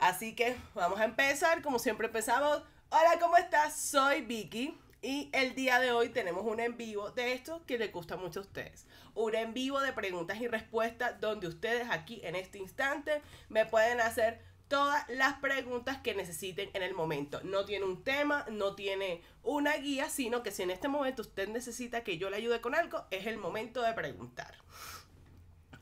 Así que vamos a empezar, como siempre empezamos. Hola, ¿cómo estás? Soy Vicky y el día de hoy tenemos un en vivo de esto que le gusta mucho a ustedes. Un en vivo de preguntas y respuestas donde ustedes aquí en este instante me pueden hacer todas las preguntas que necesiten en el momento. No tiene un tema, no tiene una guía, sino que si en este momento usted necesita que yo le ayude con algo, es el momento de preguntar.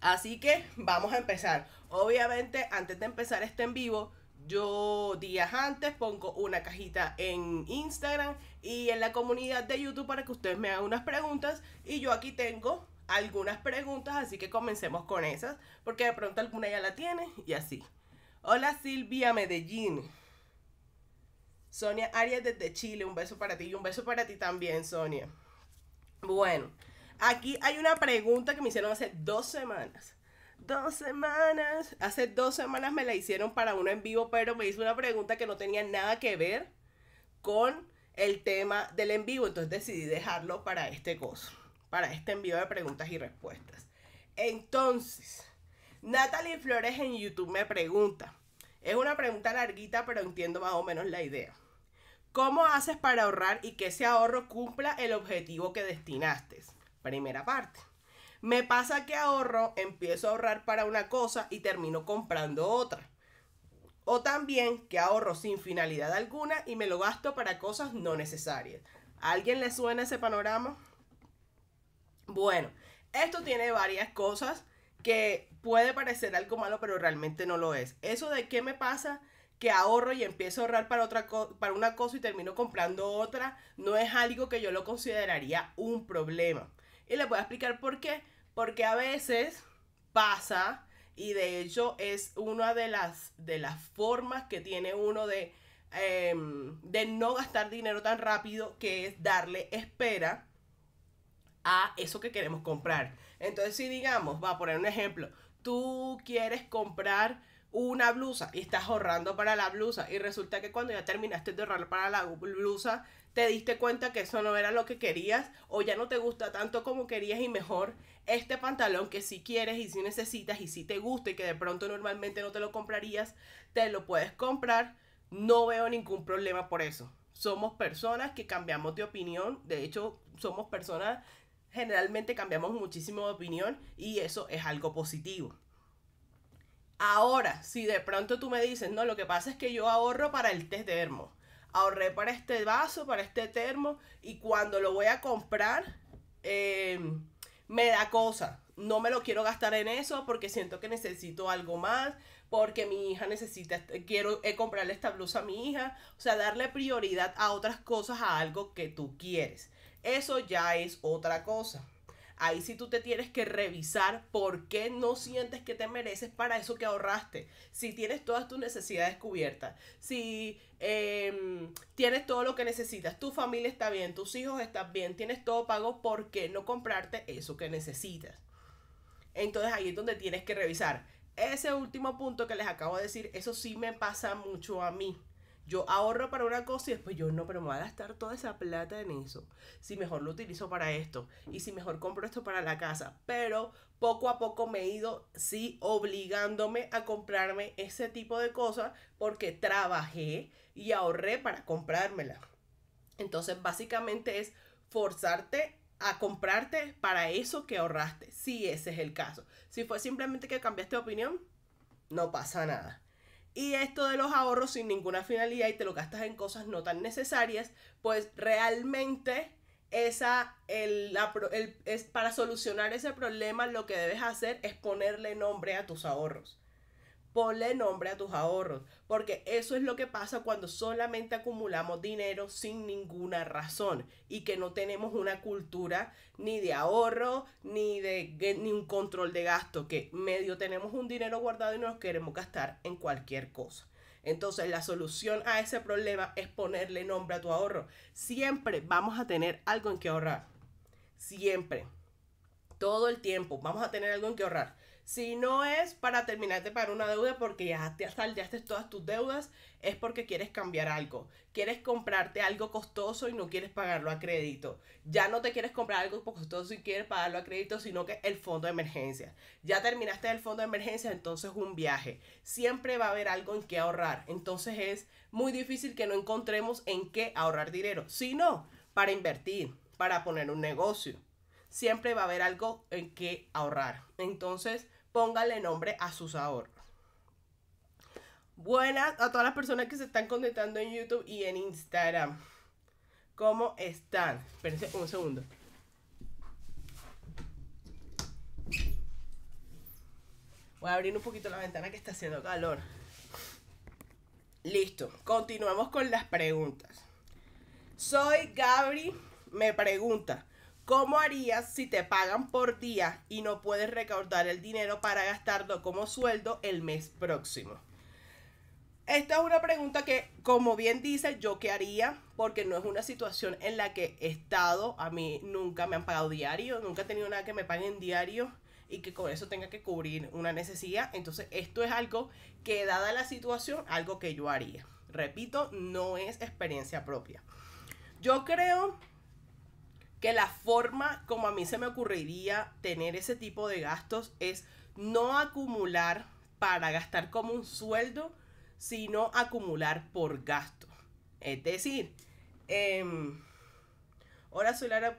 Así que vamos a empezar. Obviamente, antes de empezar este en vivo, yo días antes pongo una cajita en Instagram y en la comunidad de YouTube para que ustedes me hagan unas preguntas. Y yo aquí tengo algunas preguntas, así que comencemos con esas, porque de pronto alguna ya la tiene y así. Hola Silvia Medellín. Sonia Arias desde Chile, un beso para ti y un beso para ti también, Sonia. Bueno, aquí hay una pregunta que me hicieron hace dos semanas dos semanas. Hace dos semanas me la hicieron para uno en vivo, pero me hizo una pregunta que no tenía nada que ver con el tema del en vivo. Entonces decidí dejarlo para este para este envío de preguntas y respuestas. Entonces, Natalie Flores en YouTube me pregunta. Es una pregunta larguita, pero entiendo más o menos la idea. ¿Cómo haces para ahorrar y que ese ahorro cumpla el objetivo que destinaste? Primera parte. Me pasa que ahorro, empiezo a ahorrar para una cosa y termino comprando otra. O también que ahorro sin finalidad alguna y me lo gasto para cosas no necesarias. alguien le suena ese panorama? Bueno, esto tiene varias cosas que puede parecer algo malo, pero realmente no lo es. Eso de qué me pasa que ahorro y empiezo a ahorrar para, otra para una cosa y termino comprando otra, no es algo que yo lo consideraría un problema. Y le voy a explicar por qué. Porque a veces pasa, y de hecho es una de las, de las formas que tiene uno de, em, de no gastar dinero tan rápido, que es darle espera a eso que queremos comprar. Entonces, si digamos, va a poner un ejemplo, tú quieres comprar una blusa y estás ahorrando para la blusa y resulta que cuando ya terminaste de ahorrar para la blusa te diste cuenta que eso no era lo que querías o ya no te gusta tanto como querías y mejor este pantalón que si quieres y si necesitas y si te gusta y que de pronto normalmente no te lo comprarías, te lo puedes comprar. No veo ningún problema por eso. Somos personas que cambiamos de opinión, de hecho somos personas generalmente cambiamos muchísimo de opinión y eso es algo positivo. Ahora, si de pronto tú me dices, no, lo que pasa es que yo ahorro para el test de Hermo ahorré para este vaso, para este termo, y cuando lo voy a comprar, eh, me da cosa. No me lo quiero gastar en eso porque siento que necesito algo más, porque mi hija necesita, quiero eh, comprarle esta blusa a mi hija, o sea, darle prioridad a otras cosas, a algo que tú quieres. Eso ya es otra cosa. Ahí sí tú te tienes que revisar por qué no sientes que te mereces para eso que ahorraste. Si tienes todas tus necesidades cubiertas, si em, tienes todo lo que necesitas, tu familia está bien, tus hijos están bien, tienes todo pago, ¿por qué no comprarte eso que necesitas? Entonces ahí es donde tienes que revisar. Ese último punto que les acabo de decir, eso sí me pasa mucho a mí. Yo ahorro para una cosa y después yo no, pero me voy a gastar toda esa plata en eso. Si mejor lo utilizo para esto y si mejor compro esto para la casa. Pero poco a poco me he ido, sí, obligándome a comprarme ese tipo de cosas porque trabajé y ahorré para comprármela. Entonces, básicamente es forzarte a comprarte para eso que ahorraste, si ese es el caso. Si fue simplemente que cambiaste de opinión, no pasa nada y esto de los ahorros sin ninguna finalidad y te lo gastas en cosas no tan necesarias, pues realmente esa, el, es, para solucionar ese problema lo que debes hacer es ponerle nombre a tus ahorros. Ponle nombre a tus ahorros, porque eso es lo que pasa cuando solamente acumulamos dinero sin ninguna razón y que no tenemos una cultura ni de ahorro ni de ni un control de gasto, que medio tenemos un dinero guardado y nos queremos gastar en cualquier cosa. Entonces la solución a ese problema es ponerle nombre a tu ahorro. Siempre vamos a tener algo en que ahorrar. Siempre. Todo el tiempo vamos a tener algo en que ahorrar si no es para terminarte de pagar una deuda porque ya te saldaste todas tus deudas, es porque quieres cambiar algo. Quieres comprarte algo costoso y no quieres pagarlo a crédito. Ya no te quieres comprar algo costoso y quieres pagarlo a crédito, sino que el fondo de emergencia. Ya terminaste el fondo de emergencia, entonces un viaje. Siempre va a haber algo en qué ahorrar. Entonces es muy difícil que no encontremos en qué ahorrar dinero. Si no, para invertir, para poner un negocio. Siempre va a haber algo en qué ahorrar. Entonces, Póngale nombre a sus ahorros. Buenas a todas las personas que se están conectando en YouTube y en Instagram. ¿Cómo están? Espérense un segundo. Voy a abrir un poquito la ventana que está haciendo calor. Listo, continuamos con las preguntas. Soy Gabri, me pregunta, ¿Cómo harías si te pagan por día y no puedes recaudar el dinero para gastarlo como sueldo el mes próximo? Esta es una pregunta que, como bien dice, yo qué haría, porque no es una situación en la que he estado, a mí nunca me han pagado diario, nunca he tenido nada que me paguen diario y que con eso tenga que cubrir una necesidad. Entonces, esto es algo que, dada la situación, algo que yo haría. Repito, no es experiencia propia. Yo creo que la forma como a mí se me ocurriría tener ese tipo de gastos es no acumular para gastar como un sueldo, sino acumular por gasto. Es decir, em, ahora soy eh,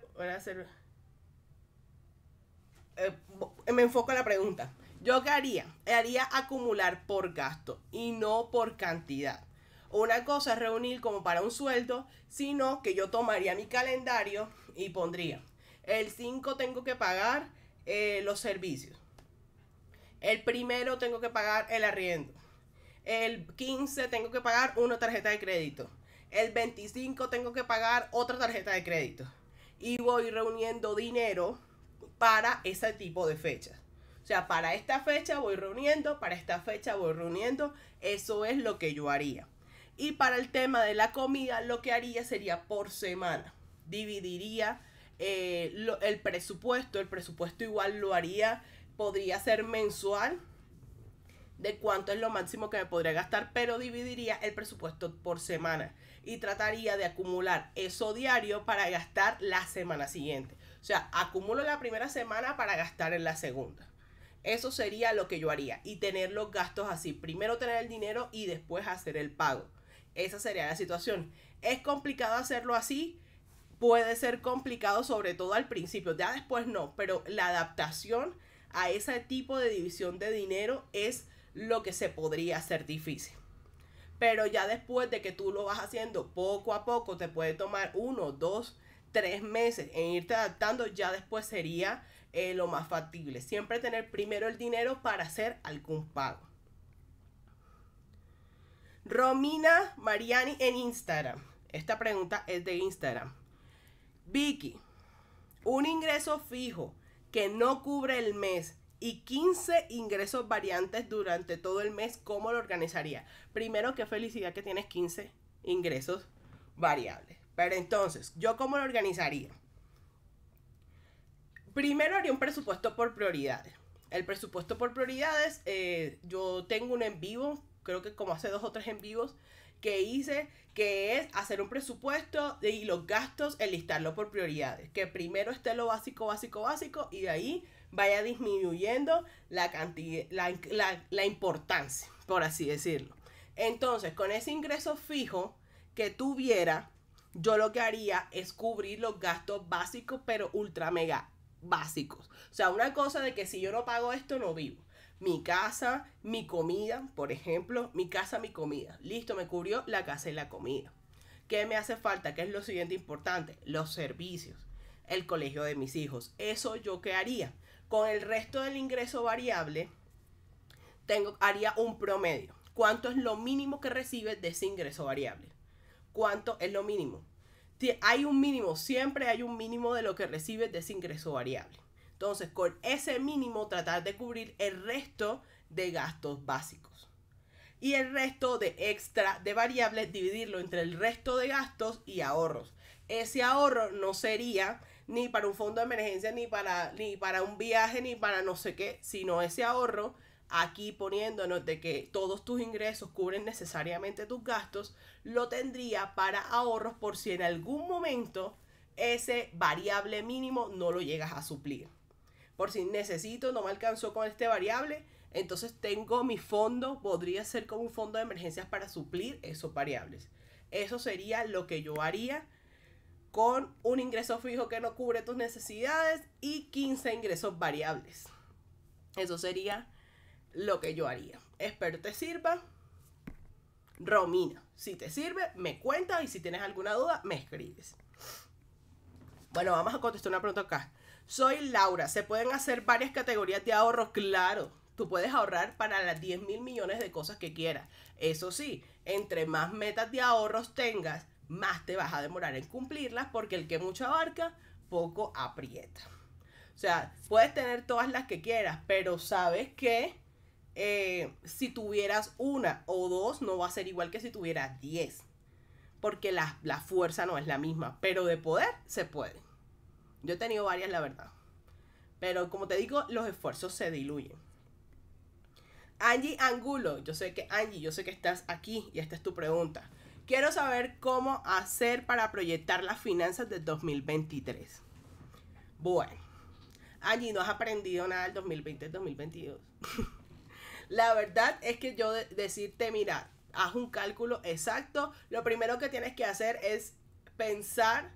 me enfoco en la pregunta. ¿Yo qué haría? Haría acumular por gasto y no por cantidad. Una cosa es reunir como para un sueldo, sino que yo tomaría mi calendario y pondría, el 5 tengo que pagar eh, los servicios. El primero tengo que pagar el arriendo. El 15 tengo que pagar una tarjeta de crédito. El 25 tengo que pagar otra tarjeta de crédito. Y voy reuniendo dinero para ese tipo de fechas. O sea, para esta fecha voy reuniendo, para esta fecha voy reuniendo. Eso es lo que yo haría. Y para el tema de la comida, lo que haría sería por semana dividiría eh, el presupuesto, el presupuesto igual lo haría, podría ser mensual de cuánto es lo máximo que me podría gastar, pero dividiría el presupuesto por semana y trataría de acumular eso diario para gastar la semana siguiente. O sea, acumulo la primera semana para gastar en la segunda. Eso sería lo que yo haría y tener los gastos así. Primero tener el dinero y después hacer el pago. Esa sería la situación. Es complicado hacerlo así puede ser complicado, sobre todo al principio, ya después no, pero la adaptación a ese tipo de división de dinero es lo que se podría hacer difícil. Pero ya después de que tú lo vas haciendo poco a poco, te puede tomar uno, dos, tres meses en irte adaptando, ya después sería eh, lo más factible. Siempre tener primero el dinero para hacer algún pago. Romina Mariani en Instagram. Esta pregunta es de Instagram. Vicky, un ingreso fijo que no cubre el mes y 15 ingresos variantes durante todo el mes, ¿cómo lo organizaría? Primero, qué felicidad que tienes 15 ingresos variables. Pero entonces, ¿yo cómo lo organizaría? Primero haría un presupuesto por prioridades. El presupuesto por prioridades, eh, yo tengo un en vivo, creo que como hace dos o tres en vivos, que hice, que es hacer un presupuesto y los gastos, enlistarlo por prioridades. Que primero esté lo básico, básico, básico y de ahí vaya disminuyendo la cantidad, la, la importancia, por así decirlo. Entonces, con ese ingreso fijo que tuviera, yo lo que haría es cubrir los gastos básicos, pero ultra mega básicos. O sea, una cosa de que si yo no pago esto, no vivo mi casa, mi comida, por ejemplo, mi casa, mi comida. Listo, me cubrió la casa y la comida. ¿Qué me hace falta? ¿Qué es lo siguiente importante? Los servicios, el colegio de mis hijos. Eso yo qué haría. Con el resto del ingreso variable, tengo, haría un promedio. ¿Cuánto es lo mínimo que recibes de ese ingreso variable? ¿Cuánto es lo mínimo? hay un mínimo, siempre hay un mínimo de lo que recibes de ese ingreso variable. Entonces, con ese mínimo tratar de cubrir el resto de gastos básicos. Y el resto de extra de variables, dividirlo entre el resto de gastos y ahorros. Ese ahorro no sería ni para un fondo de emergencia, ni para, ni para un viaje, ni para no sé qué, sino ese ahorro aquí poniéndonos de que todos tus ingresos cubren necesariamente tus gastos, lo tendría para ahorros por si en algún momento ese variable mínimo no lo llegas a suplir por si necesito, no me alcanzó con este variable, entonces tengo mi fondo, podría ser como un fondo de emergencias para suplir esos variables. Eso sería lo que yo haría con un ingreso fijo que no cubre tus necesidades y 15 ingresos variables. Eso sería lo que yo haría. Espero te sirva. Romina, si te sirve, me cuentas y si tienes alguna duda, me escribes. Bueno, vamos a contestar una pregunta acá. Soy Laura. Se pueden hacer varias categorías de ahorros? claro. Tú puedes ahorrar para las 10 mil millones de cosas que quieras. Eso sí, entre más metas de ahorros tengas, más te vas a demorar en cumplirlas porque el que mucho abarca, poco aprieta. O sea, puedes tener todas las que quieras, pero sabes que eh, si tuvieras una o dos, no va a ser igual que si tuvieras 10. Porque la, la fuerza no es la misma, pero de poder se puede. Yo he tenido varias, la verdad. Pero como te digo, los esfuerzos se diluyen. Angie Angulo, yo sé que Angie, yo sé que estás aquí y esta es tu pregunta. Quiero saber cómo hacer para proyectar las finanzas de 2023. Bueno, Angie, no has aprendido nada del 2020 2022. la verdad es que yo decirte, mira, haz un cálculo exacto. Lo primero que tienes que hacer es pensar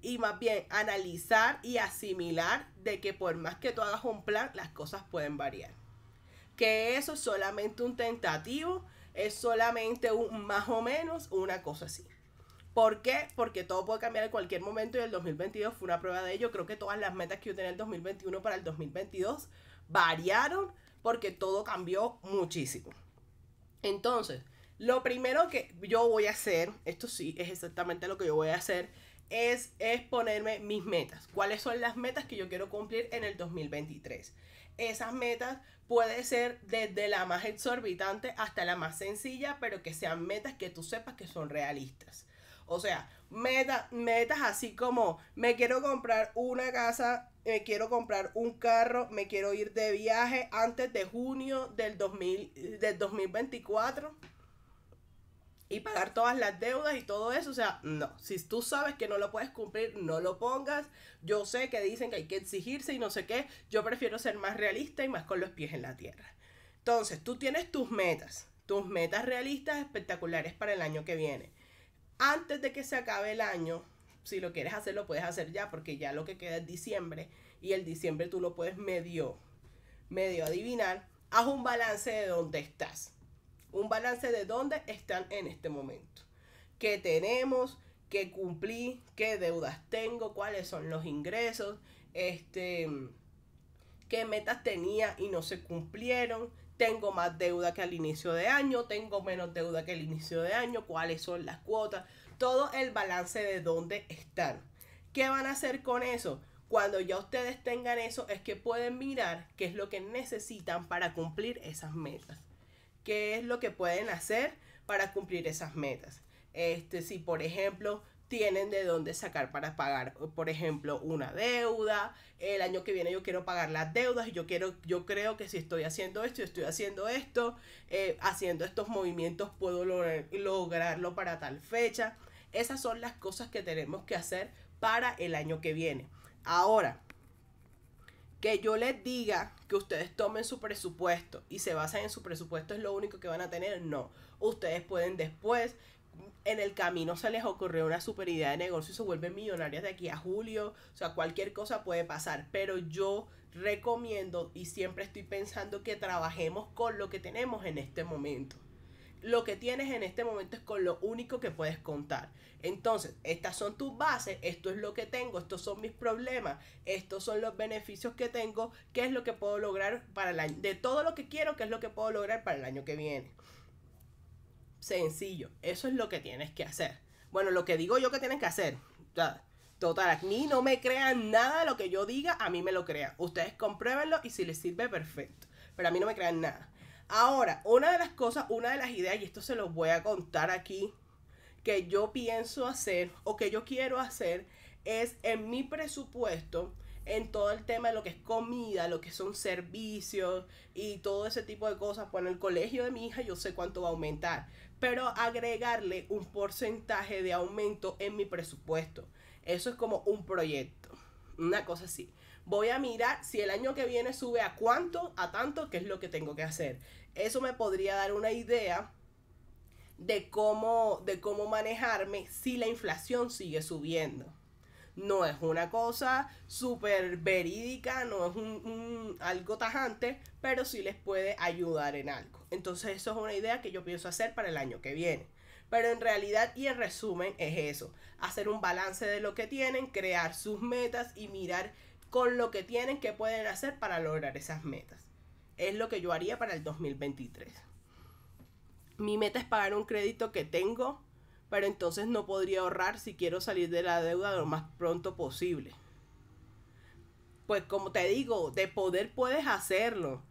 y más bien analizar y asimilar de que por más que tú hagas un plan, las cosas pueden variar. Que eso es solamente un tentativo, es solamente un más o menos una cosa así. ¿Por qué? Porque todo puede cambiar en cualquier momento y el 2022 fue una prueba de ello. Creo que todas las metas que yo tenía el 2021 para el 2022 variaron porque todo cambió muchísimo. Entonces, lo primero que yo voy a hacer, esto sí es exactamente lo que yo voy a hacer, es, es ponerme mis metas. ¿Cuáles son las metas que yo quiero cumplir en el 2023? Esas metas puede ser desde la más exorbitante hasta la más sencilla, pero que sean metas que tú sepas que son realistas. O sea, meta, metas así como me quiero comprar una casa, me quiero comprar un carro, me quiero ir de viaje antes de junio del, 2000, del 2024 y pagar todas las deudas y todo eso. O sea, no, si tú sabes que no lo puedes cumplir, no lo pongas. Yo sé que dicen que hay que exigirse y no sé qué. Yo prefiero ser más realista y más con los pies en la tierra. Entonces, tú tienes tus metas, tus metas realistas espectaculares para el año que viene. Antes de que se acabe el año, si lo quieres hacer, lo puedes hacer ya, porque ya lo que queda es diciembre y el diciembre tú lo puedes medio, medio adivinar. Haz un balance de dónde estás un balance de dónde están en este momento. ¿Qué tenemos? ¿Qué cumplí? ¿Qué deudas tengo? ¿Cuáles son los ingresos? Este, ¿Qué metas tenía y no se cumplieron? tengo más deuda que al inicio de año, tengo menos deuda que al inicio de año, cuáles son las cuotas, todo el balance de dónde están. ¿Qué van a hacer con eso? Cuando ya ustedes tengan eso, es que pueden mirar qué es lo que necesitan para cumplir esas metas qué es lo que pueden hacer para cumplir esas metas. Este, si por ejemplo tienen de dónde sacar para pagar, por ejemplo, una deuda. El año que viene yo quiero pagar las deudas y yo quiero, yo creo que si estoy haciendo esto, estoy haciendo esto, eh, haciendo estos movimientos puedo lograrlo para tal fecha. Esas son las cosas que tenemos que hacer para el año que viene. Ahora, que yo les diga que ustedes tomen su presupuesto y se basen en su presupuesto es lo único que van a tener, no. Ustedes pueden después, en el camino se les ocurrió una super idea de negocio y se vuelven millonarias de aquí a julio, o sea, cualquier cosa puede pasar, pero yo recomiendo y siempre estoy pensando que trabajemos con lo que tenemos en este momento lo que tienes en este momento es con lo único que puedes contar. Entonces, estas son tus bases, esto es lo que tengo, estos son mis problemas, estos son los beneficios que tengo, qué es lo que puedo lograr para el año, de todo lo que quiero, qué es lo que puedo lograr para el año que viene. Sencillo, eso es lo que tienes que hacer. Bueno, lo que digo yo que tienes que hacer. Total, a mí no me crean nada lo que yo diga, a mí me lo crean. Ustedes compruébenlo y si les sirve, perfecto. Pero a mí no me crean nada. Ahora, una de las cosas, una de las ideas, y esto se los voy a contar aquí, que yo pienso hacer o que yo quiero hacer es en mi presupuesto, en todo el tema de lo que es comida, lo que son servicios y todo ese tipo de cosas. en el colegio de mi hija yo sé cuánto va a aumentar, pero agregarle un porcentaje de aumento en mi presupuesto. Eso es como un proyecto, una cosa así voy a mirar si el año que viene sube a cuánto, a tanto, qué es lo que tengo que hacer. Eso me podría dar una idea de cómo, de cómo manejarme si la inflación sigue subiendo. No es una cosa súper verídica, no es un, algo tajante, pero sí les puede ayudar en algo. Entonces eso es una idea que yo pienso hacer para el año que viene. Pero en realidad y en resumen es eso, hacer un balance de lo que tienen, crear sus metas y mirar con lo que tienen, que pueden hacer para lograr esas metas. Es lo que yo haría para el 2023. Mi meta es pagar un crédito que tengo, pero entonces no podría ahorrar si quiero salir de la deuda lo más pronto posible. Pues como te digo, de poder puedes hacerlo,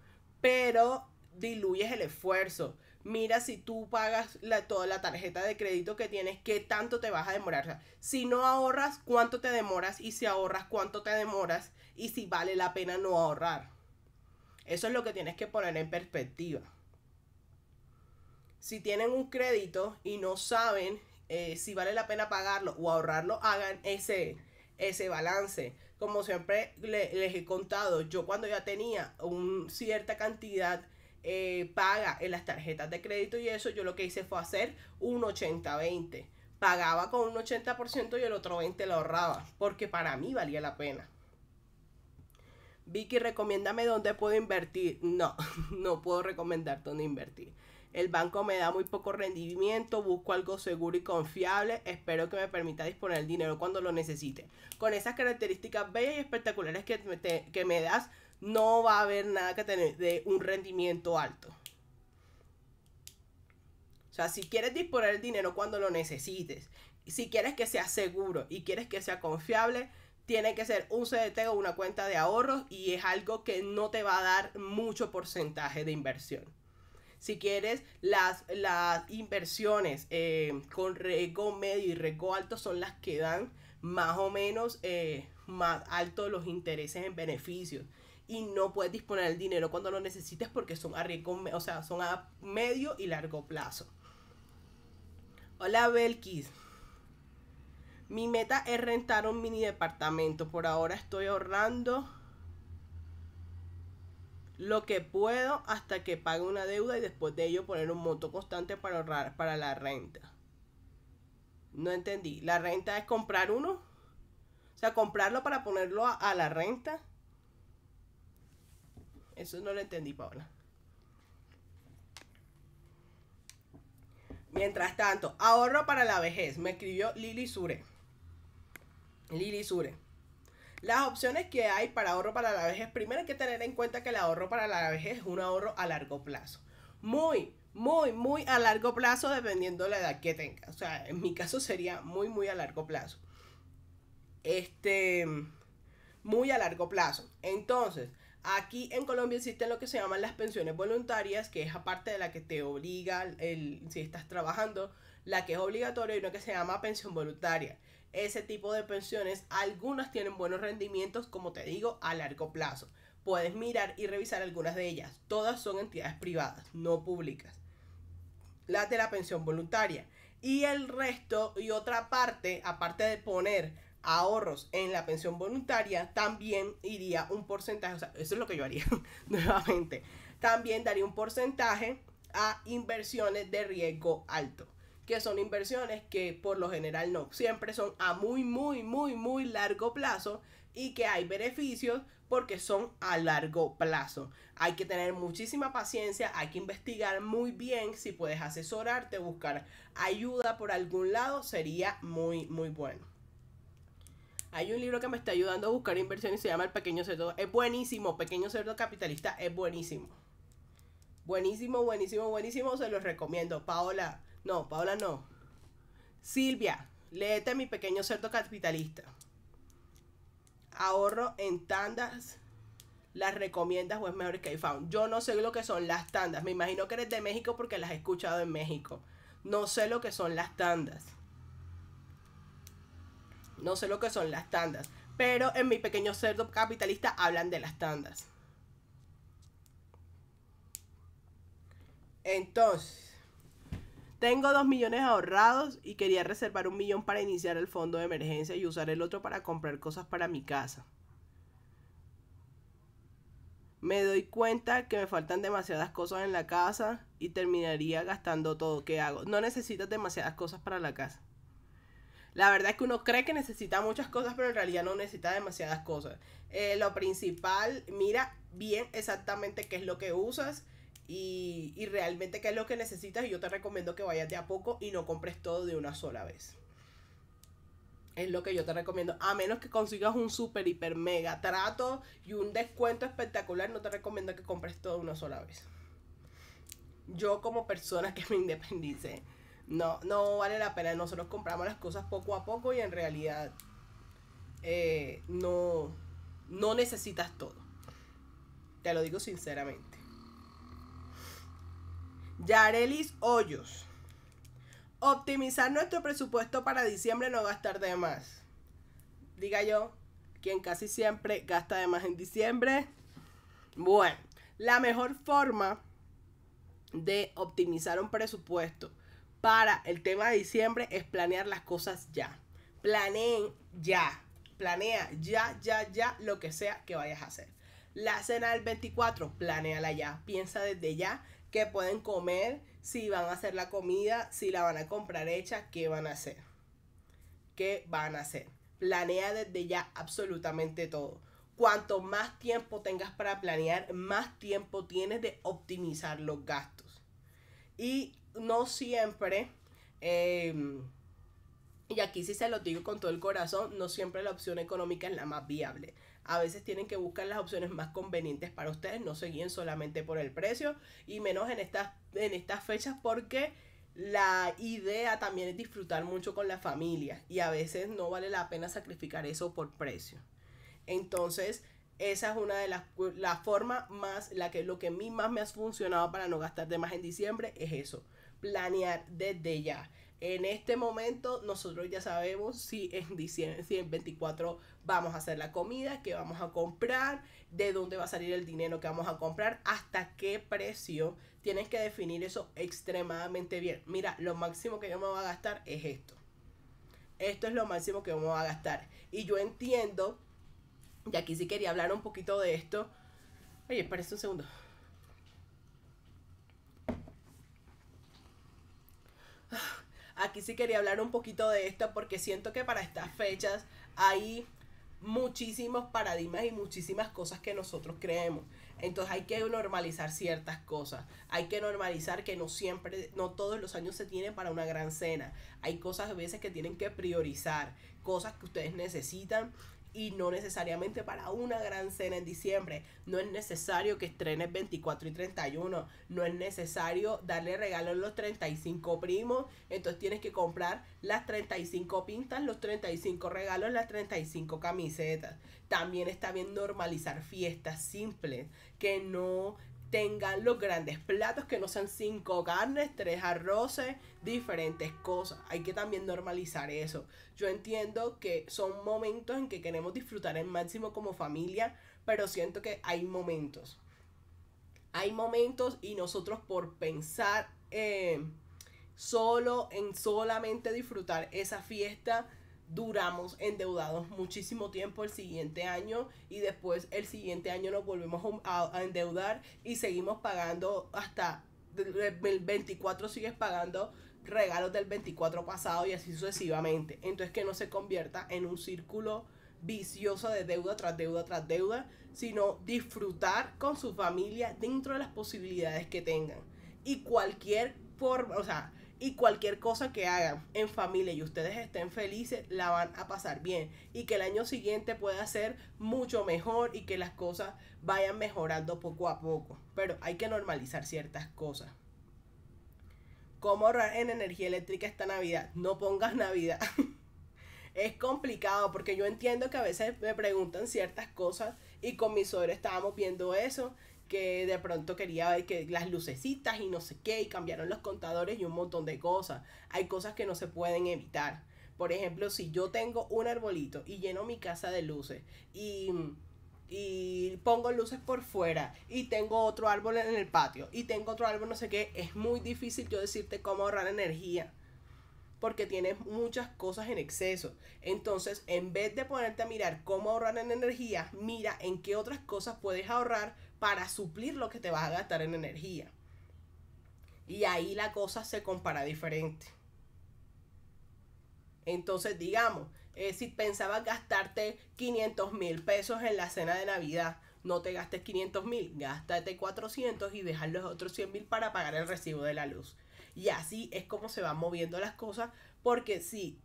pero diluyes el esfuerzo mira si tú pagas la, toda la tarjeta de crédito que tienes, qué tanto te vas a demorar. si no ahorras, cuánto te demoras y si ahorras, cuánto te demoras y si vale la pena no ahorrar. Eso es lo que tienes que poner en perspectiva. Si tienen un crédito y no saben eh, si vale la pena pagarlo o ahorrarlo, hagan ese, ese balance. Como siempre les he contado, yo cuando ya tenía una cierta cantidad eh, paga en las tarjetas de crédito y eso, yo lo que hice fue hacer un 80-20. Pagaba con un 80% y el otro 20% lo ahorraba, porque para mí valía la pena. Vicky, recomiéndame dónde puedo invertir. No, no puedo recomendar dónde invertir. El banco me da muy poco rendimiento, busco algo seguro y confiable, espero que me permita disponer el dinero cuando lo necesite. Con esas características bellas y espectaculares que, que me das, no va a haber nada que tener de un rendimiento alto. O sea, si quieres disponer el dinero cuando lo necesites, si quieres que sea seguro y quieres que sea confiable, tiene que ser un CDT o una cuenta de ahorros y es algo que no te va a dar mucho porcentaje de inversión. Si quieres, las, las inversiones eh, con riesgo medio y riesgo alto son las que dan más o menos eh, más altos los intereses en beneficios y no puedes disponer del dinero cuando lo necesites porque son a riesgo o sea, son a medio y largo plazo. Hola Belkis. Mi meta es rentar un mini departamento. Por ahora estoy ahorrando lo que puedo hasta que pague una deuda y después de ello poner un monto constante para ahorrar para la renta. No entendí. ¿La renta es comprar uno? O sea, comprarlo para ponerlo a la renta. Eso no lo entendí, Paola. Mientras tanto, ahorro para la vejez. Me escribió Lili Sure. Lili Sure. Las opciones que hay para ahorro para la vejez, primero hay que tener en cuenta que el ahorro para la vejez es un ahorro a largo plazo. Muy, muy, muy a largo plazo dependiendo de la edad que tenga. O sea, en mi caso sería muy, muy a largo plazo. Este, muy a largo plazo. Entonces, Aquí en Colombia existen lo que se llaman las pensiones voluntarias, que es aparte de la que te obliga, el, si estás trabajando, la que es obligatoria y una que se llama pensión voluntaria. Ese tipo de pensiones, algunas tienen buenos rendimientos, como te digo, a largo plazo. Puedes mirar y revisar algunas de ellas. Todas son entidades privadas, no públicas. Las de la pensión voluntaria. Y el resto y otra parte, aparte de poner ahorros en la pensión voluntaria, también iría un porcentaje, eso es lo que yo haría nuevamente, también daría un porcentaje a inversiones de riesgo alto, que son inversiones que por lo general no, siempre son a muy, muy, muy, muy largo plazo y que hay beneficios porque son a largo plazo. Hay que tener muchísima paciencia, hay que investigar muy bien, si puedes asesorarte, buscar ayuda por algún lado, sería muy, muy bueno. Hay un libro que me está ayudando a buscar inversión y se llama El Pequeño Cerdo. Es buenísimo, Pequeño Cerdo Capitalista, es buenísimo. Buenísimo, buenísimo, buenísimo, se los recomiendo. Paola, no, Paola no. Silvia, léete Mi Pequeño Cerdo Capitalista. Ahorro en tandas las recomiendas o es mejor que found Yo no sé lo que son las tandas. Me imagino que eres de México porque las he escuchado en México. No sé lo que son las tandas. No sé lo que son las tandas, pero en mi pequeño cerdo capitalista hablan de las tandas. Entonces, tengo dos millones ahorrados y quería reservar un millón para iniciar el fondo de emergencia y usar el otro para comprar cosas para mi casa. Me doy cuenta que me faltan demasiadas cosas en la casa y terminaría gastando todo. que hago? No necesitas demasiadas cosas para la casa. La verdad es que uno cree que necesita muchas cosas, pero en realidad no necesita demasiadas cosas. Eh, lo principal, mira bien exactamente qué es lo que usas y, y realmente qué es lo que necesitas. Y yo te recomiendo que vayas de a poco y no compres todo de una sola vez. Es lo que yo te recomiendo. A menos que consigas un super, hiper, mega trato y un descuento espectacular, no te recomiendo que compres todo de una sola vez. Yo como persona que me independice no, no vale la pena. Nosotros compramos las cosas poco a poco y en realidad eh, no, no necesitas todo. Te lo digo sinceramente. Yarelis Hoyos. Optimizar nuestro presupuesto para diciembre no gastar de más. Diga yo, quien casi siempre gasta de más en diciembre. Bueno, la mejor forma de optimizar un presupuesto para el tema de diciembre es planear las cosas ya. Planeen ya. Planea ya, ya, ya lo que sea que vayas a hacer. La cena del 24, planeala ya. Piensa desde ya qué pueden comer, si van a hacer la comida, si la van a comprar hecha, qué van a hacer. ¿Qué van a hacer? Planea desde ya absolutamente todo. Cuanto más tiempo tengas para planear, más tiempo tienes de optimizar los gastos. Y no siempre, em, y aquí sí se lo digo con todo el corazón, no siempre la opción económica es la más viable. A veces tienen que buscar las opciones más convenientes para ustedes, no se guíen solamente por el precio y menos en estas, en estas fechas porque la idea también es disfrutar mucho con la familia y a veces no vale la pena sacrificar eso por precio. Entonces, esa es una de las formas más la que lo que a mí más me ha funcionado para no gastar de más en diciembre es eso planear desde ya. En este momento nosotros ya sabemos si en diciembre, 24 vamos a hacer la comida, qué vamos a comprar, de dónde va a salir el dinero que vamos a comprar, hasta qué precio. Tienes que definir eso extremadamente bien. Mira, lo máximo que yo me voy a gastar es esto. Esto es lo máximo que vamos me voy a gastar. Y yo entiendo, y aquí sí quería hablar un poquito de esto. Oye, parece un segundo. Aquí sí quería hablar un poquito de esto porque siento que para estas fechas hay muchísimos paradigmas y muchísimas cosas que nosotros creemos. Entonces hay que normalizar ciertas cosas. Hay que normalizar que no siempre, no todos los años se tiene para una gran cena. Hay cosas a veces que tienen que priorizar, cosas que ustedes necesitan y no necesariamente para una gran cena en diciembre. No es necesario que estrenes 24 y 31. No es necesario darle regalos a los 35 primos. Entonces tienes que comprar las 35 pintas, los 35 regalos, las 35 camisetas. También está bien normalizar fiestas simples que no tengan los grandes platos que no sean cinco carnes, tres arroces, diferentes cosas. Hay que también normalizar eso. Yo entiendo que son momentos en que queremos disfrutar el máximo como familia, pero siento que hay momentos. Hay momentos y nosotros por pensar eh, solo en solamente disfrutar esa fiesta, duramos endeudados muchísimo tiempo el siguiente año y después el siguiente año nos volvemos a, endeudar y seguimos pagando hasta el 24 sigues pagando regalos del 24 pasado y así sucesivamente. Entonces que no se convierta en un círculo vicioso de deuda tras deuda tras deuda, sino disfrutar con su familia dentro de las posibilidades que tengan. Y cualquier forma, o sea, y cualquier cosa que hagan en familia y ustedes estén felices, la van a pasar bien. Y que el año siguiente pueda ser mucho mejor y que las cosas vayan mejorando poco a poco. Pero hay que normalizar ciertas cosas. ¿Cómo ahorrar en energía eléctrica esta Navidad? No pongas Navidad. es complicado porque yo entiendo que a veces me preguntan ciertas cosas y con mi suegro estábamos viendo eso que de pronto quería ver que las lucecitas y no sé qué, y cambiaron los contadores y un montón de cosas. Hay cosas que no se pueden evitar. Por ejemplo, si yo tengo un arbolito y lleno mi casa de luces y, y pongo luces por fuera y tengo otro árbol en el patio y tengo otro árbol no sé qué, es muy difícil yo decirte cómo ahorrar energía porque tienes muchas cosas en exceso. Entonces, en vez de ponerte a mirar cómo ahorrar en energía, mira en qué otras cosas puedes ahorrar para suplir lo que te vas a gastar en energía. Y ahí la cosa se compara diferente. Entonces, digamos, eh, si pensabas gastarte 500 mil pesos en la cena de Navidad, no te gastes 500 mil, gástate 400 y dejar los otros 100 mil para pagar el recibo de la luz. Y así es como se van moviendo las cosas, porque si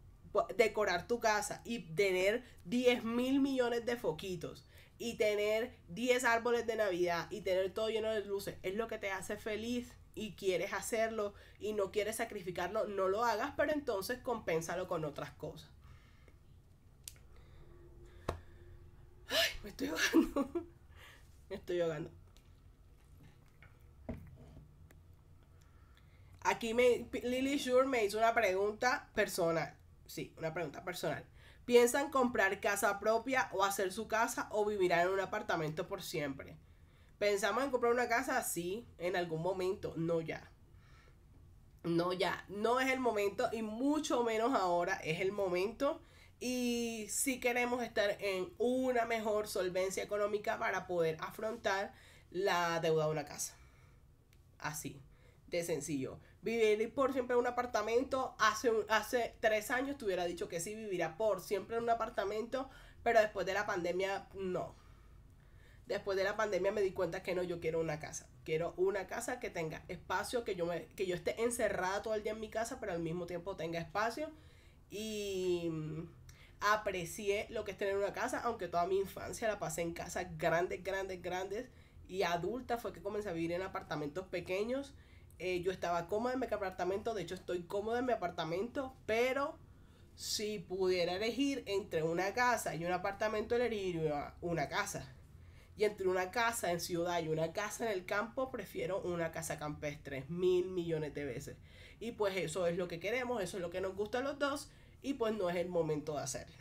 decorar tu casa y tener 10 mil millones de foquitos y tener 10 árboles de Navidad y tener todo lleno de luces es lo que te hace feliz y quieres hacerlo y no quieres sacrificarlo, no lo hagas, pero entonces compénsalo con otras cosas. Ay, me estoy ahogando. Me estoy ahogando. Aquí me, Lily Shure me hizo una pregunta personal. Sí, una pregunta personal. Piensan comprar casa propia o hacer su casa o vivirán en un apartamento por siempre. Pensamos en comprar una casa así en algún momento, no ya. No ya, no es el momento y mucho menos ahora es el momento. Y si queremos estar en una mejor solvencia económica para poder afrontar la deuda de una casa. Así, de sencillo vivir por siempre en un apartamento. Hace, hace tres años te hubiera dicho que sí, viviría por siempre en un apartamento, pero después de la pandemia no. Después de la pandemia me di cuenta que no, yo quiero una casa. Quiero una casa que tenga espacio, que yo, me, que yo esté encerrada todo el día en mi casa, pero al mismo tiempo tenga espacio. Y mm, aprecié lo que es tener una casa, aunque toda mi infancia la pasé en casas grandes, grandes, grandes. Y adulta fue que comencé a vivir en apartamentos pequeños. Eh, yo estaba cómoda en mi apartamento, de hecho estoy cómoda en mi apartamento, pero si pudiera elegir entre una casa y un apartamento, elegiría una casa. Y entre una casa en ciudad y una casa en el campo, prefiero una casa campestre, mil millones de veces. Y pues eso es lo que queremos, eso es lo que nos gusta a los dos, y pues no es el momento de hacerlo.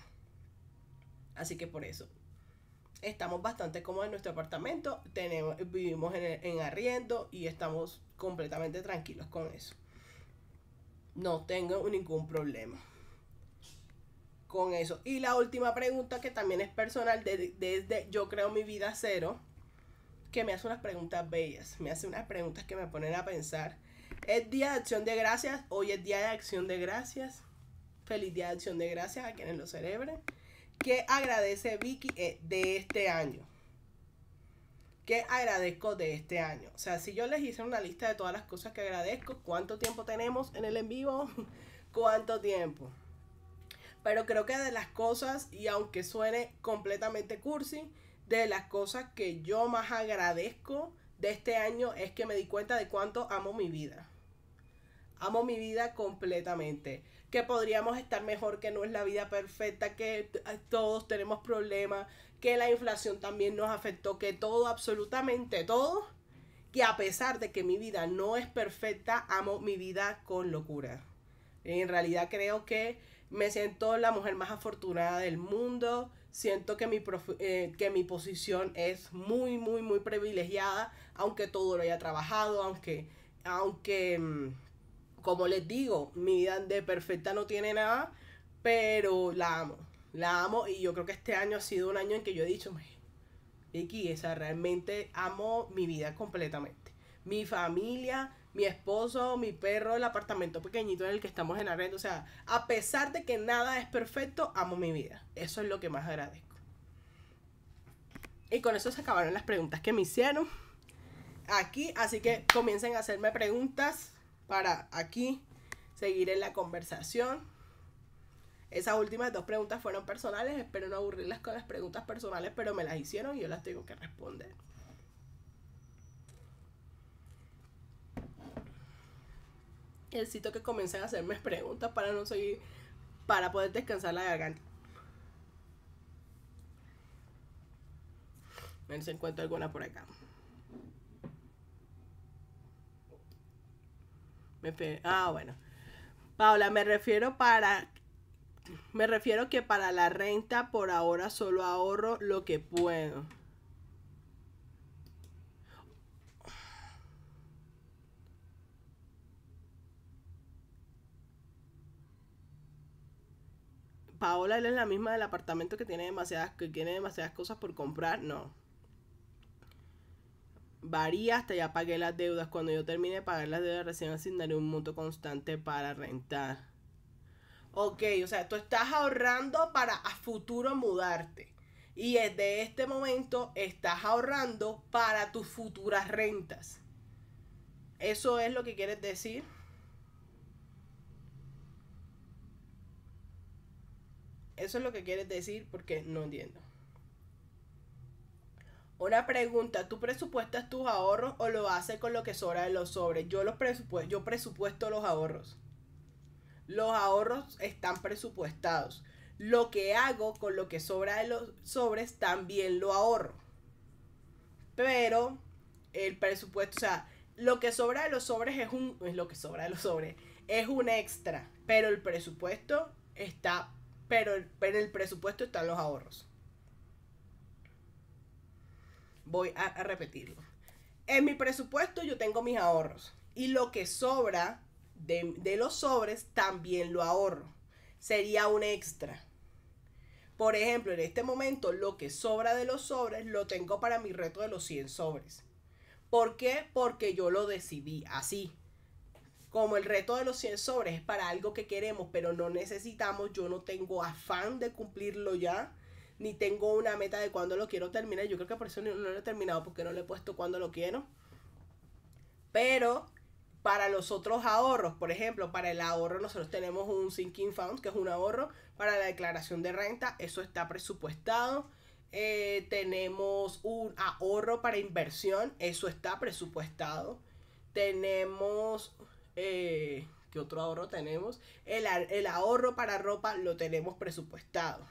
Así que por eso estamos bastante cómodos en nuestro apartamento, tenemos, vivimos en, arriendo y estamos completamente tranquilos con eso. No tengo ningún problema con eso. Y la última pregunta que también es personal desde Yo creo mi vida cero, que me hace unas preguntas bellas, me hace unas preguntas que me ponen a pensar. Es día de acción de gracias, hoy es día de acción de gracias. Feliz día de acción de gracias a quienes lo celebren. ¿Qué agradece Vicky eh, de este año? ¿Qué agradezco de este año? O sea, si yo les hice una lista de todas las cosas que agradezco, ¿cuánto tiempo tenemos en el en vivo? ¿Cuánto tiempo? Pero creo que de las cosas, y aunque suene completamente cursi, de las cosas que yo más agradezco de este año es que me di cuenta de cuánto amo mi vida. Amo mi vida completamente que podríamos estar mejor, que no es la vida perfecta, que todos tenemos problemas, que la inflación también nos afectó, que todo, absolutamente todo, que a pesar de que mi vida no es perfecta, amo mi vida con locura. En realidad creo que me siento la mujer más afortunada del mundo. Siento que mi, eh, que mi posición es muy, muy, muy privilegiada, aunque todo lo haya trabajado, aunque, aunque mm, como les digo, mi vida de perfecta no tiene nada, pero la amo. La amo y yo creo que este año ha sido un año en que yo he dicho, Vicky, o realmente amo mi vida completamente. Mi familia, mi esposo, mi perro, el apartamento pequeñito en el que estamos en red. O sea, a pesar de que nada es perfecto, amo mi vida. Eso es lo que más agradezco. Y con eso se acabaron las preguntas que me hicieron aquí. Así que comiencen a hacerme preguntas para aquí seguir en la conversación. Esas últimas dos preguntas fueron personales, espero no aburrirlas con las preguntas personales, pero me las hicieron y yo las tengo que responder. Necesito que comiencen a hacerme preguntas para no seguir, para poder descansar la garganta. A si encuentro alguna por acá. ah, bueno. Paola, me refiero para. Me refiero que para la renta por ahora solo ahorro lo que puedo. Paola ¿él es la misma del apartamento que tiene demasiadas, que tiene demasiadas cosas por comprar, no varía hasta ya pagué las deudas. Cuando yo termine de pagar las deudas, recién asignaré un monto constante para rentar. Ok, o sea, tú estás ahorrando para a futuro mudarte. Y desde este momento estás ahorrando para tus futuras rentas. ¿Eso es lo que quieres decir? Eso es lo que quieres decir porque no entiendo. Una pregunta, ¿tú presupuestas tus ahorros o lo haces con lo que sobra de los sobres? Yo presupuesto, presupuesto los ahorros. Los ahorros están presupuestados. Lo que hago con lo que sobra de los sobres también lo ahorro. Pero el presupuesto, o sea, lo que sobra de los sobres es un es lo que sobra de los sobres, es un extra, pero el presupuesto está pero, en el presupuesto están los ahorros voy a, repetirlo. En mi presupuesto yo tengo mis ahorros y lo que sobra de, de, los sobres también lo ahorro. Sería un extra. Por ejemplo, en este momento lo que sobra de los sobres lo tengo para mi reto de los 100 sobres. ¿Por qué? Porque yo lo decidí así. Como el reto de los 100 sobres es para algo que queremos, pero no necesitamos, yo no tengo afán de cumplirlo ya ni tengo una meta de cuándo lo quiero terminar. Yo creo que por eso no lo he terminado, porque no le he puesto cuándo lo quiero. Pero para los otros ahorros, por ejemplo, para el ahorro nosotros tenemos un sinking fund, que es un ahorro para la declaración de renta, eso está presupuestado. Eh, tenemos un ahorro para inversión, eso está presupuestado. Tenemos, eh, ¿qué otro ahorro tenemos? el ahorro para ropa lo tenemos presupuestado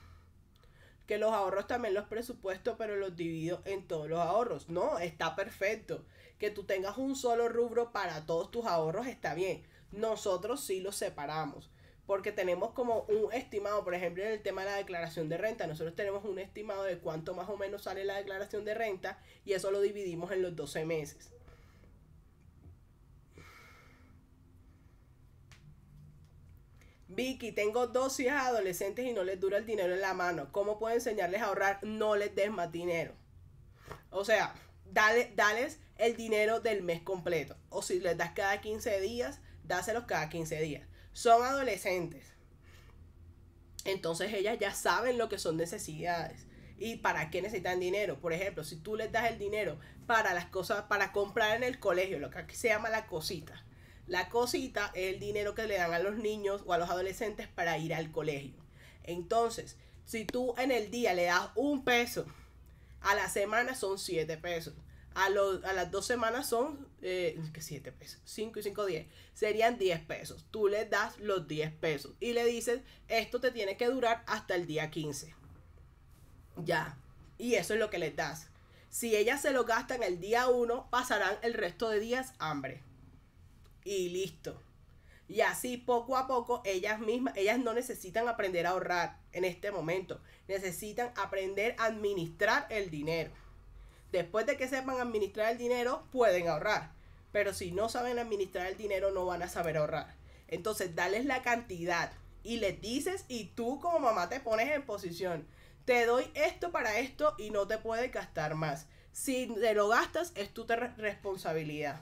que los ahorros también los presupuesto, pero los divido en todos los ahorros. No, está perfecto. Que tú tengas un solo rubro para todos tus ahorros está bien. Nosotros sí los separamos. Porque tenemos como un estimado, por ejemplo, en el tema de la declaración de renta, nosotros tenemos un estimado de cuánto más o menos sale la declaración de renta y eso lo dividimos en los 12 meses. Vicky, tengo dos hijas adolescentes y no les dura el dinero en la mano. ¿Cómo puedo enseñarles a ahorrar? No les des más dinero. O sea, dale, dales el dinero del mes completo. O si les das cada 15 días, dáselos cada 15 días. Son adolescentes. Entonces ellas ya saben lo que son necesidades y para qué necesitan dinero. Por ejemplo, si tú les das el dinero para las cosas, para comprar en el colegio, lo que aquí se llama la cosita, la cosita es el dinero que le dan a los niños o a los adolescentes para ir al colegio. Entonces, si tú en el día le das un peso, a la semana son siete pesos. A, las dos semanas son eh, pesos, 5 y 5, diez. Serían 10 pesos. Tú le das los 10 pesos y le dices, esto te tiene que durar hasta el día 15. Ya. Y eso es lo que les das. Si ellas se lo gastan el día 1, pasarán el resto de días hambre y listo. Y así poco a poco ellas mismas, ellas no necesitan aprender a ahorrar en este momento, necesitan aprender a administrar el dinero. Después de que sepan administrar el dinero, pueden ahorrar. Pero si no saben administrar el dinero, no van a saber ahorrar. Entonces, dales la cantidad y les dices y tú como mamá te pones en posición. Te doy esto para esto y no te puedes gastar más. Si de lo gastas, es tu responsabilidad.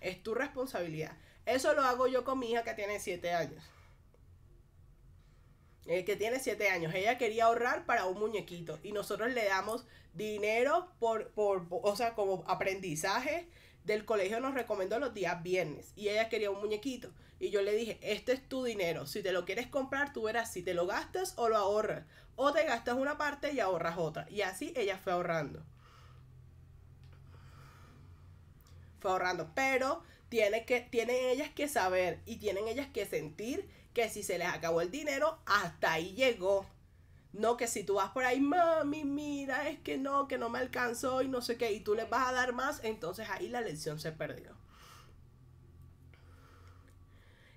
Es tu responsabilidad. Eso lo hago yo con mi hija que tiene 7 años. Eh, que tiene 7 años. Ella quería ahorrar para un muñequito y nosotros le damos dinero por, por, o sea, como aprendizaje del colegio nos recomendó los días viernes y ella quería un muñequito y yo le dije, este es tu dinero, si te lo quieres comprar tú verás si te lo gastas o lo ahorras o te gastas una parte y ahorras otra y así ella fue ahorrando. fue ahorrando, pero tiene que, tienen ellas que saber y tienen ellas que sentir que si se les acabó el dinero, hasta ahí llegó. No que si tú vas por ahí, mami, mira, es que no, que no me alcanzó y no sé qué, y tú les vas a dar más, entonces ahí la lección se perdió.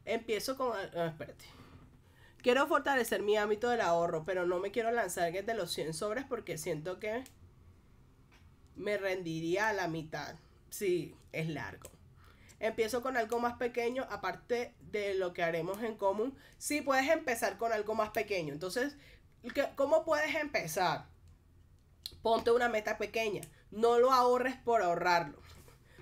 Empiezo con... Ah, ah, espérate. Quiero fortalecer mi ámbito del ahorro, pero no me quiero lanzar de los 100 sobres porque siento que me rendiría a la mitad. Sí, es largo. Empiezo con algo más pequeño, aparte de lo que haremos en común. Sí, puedes empezar con algo más pequeño. Entonces, ¿cómo puedes empezar? Ponte una meta pequeña. No lo ahorres por ahorrarlo.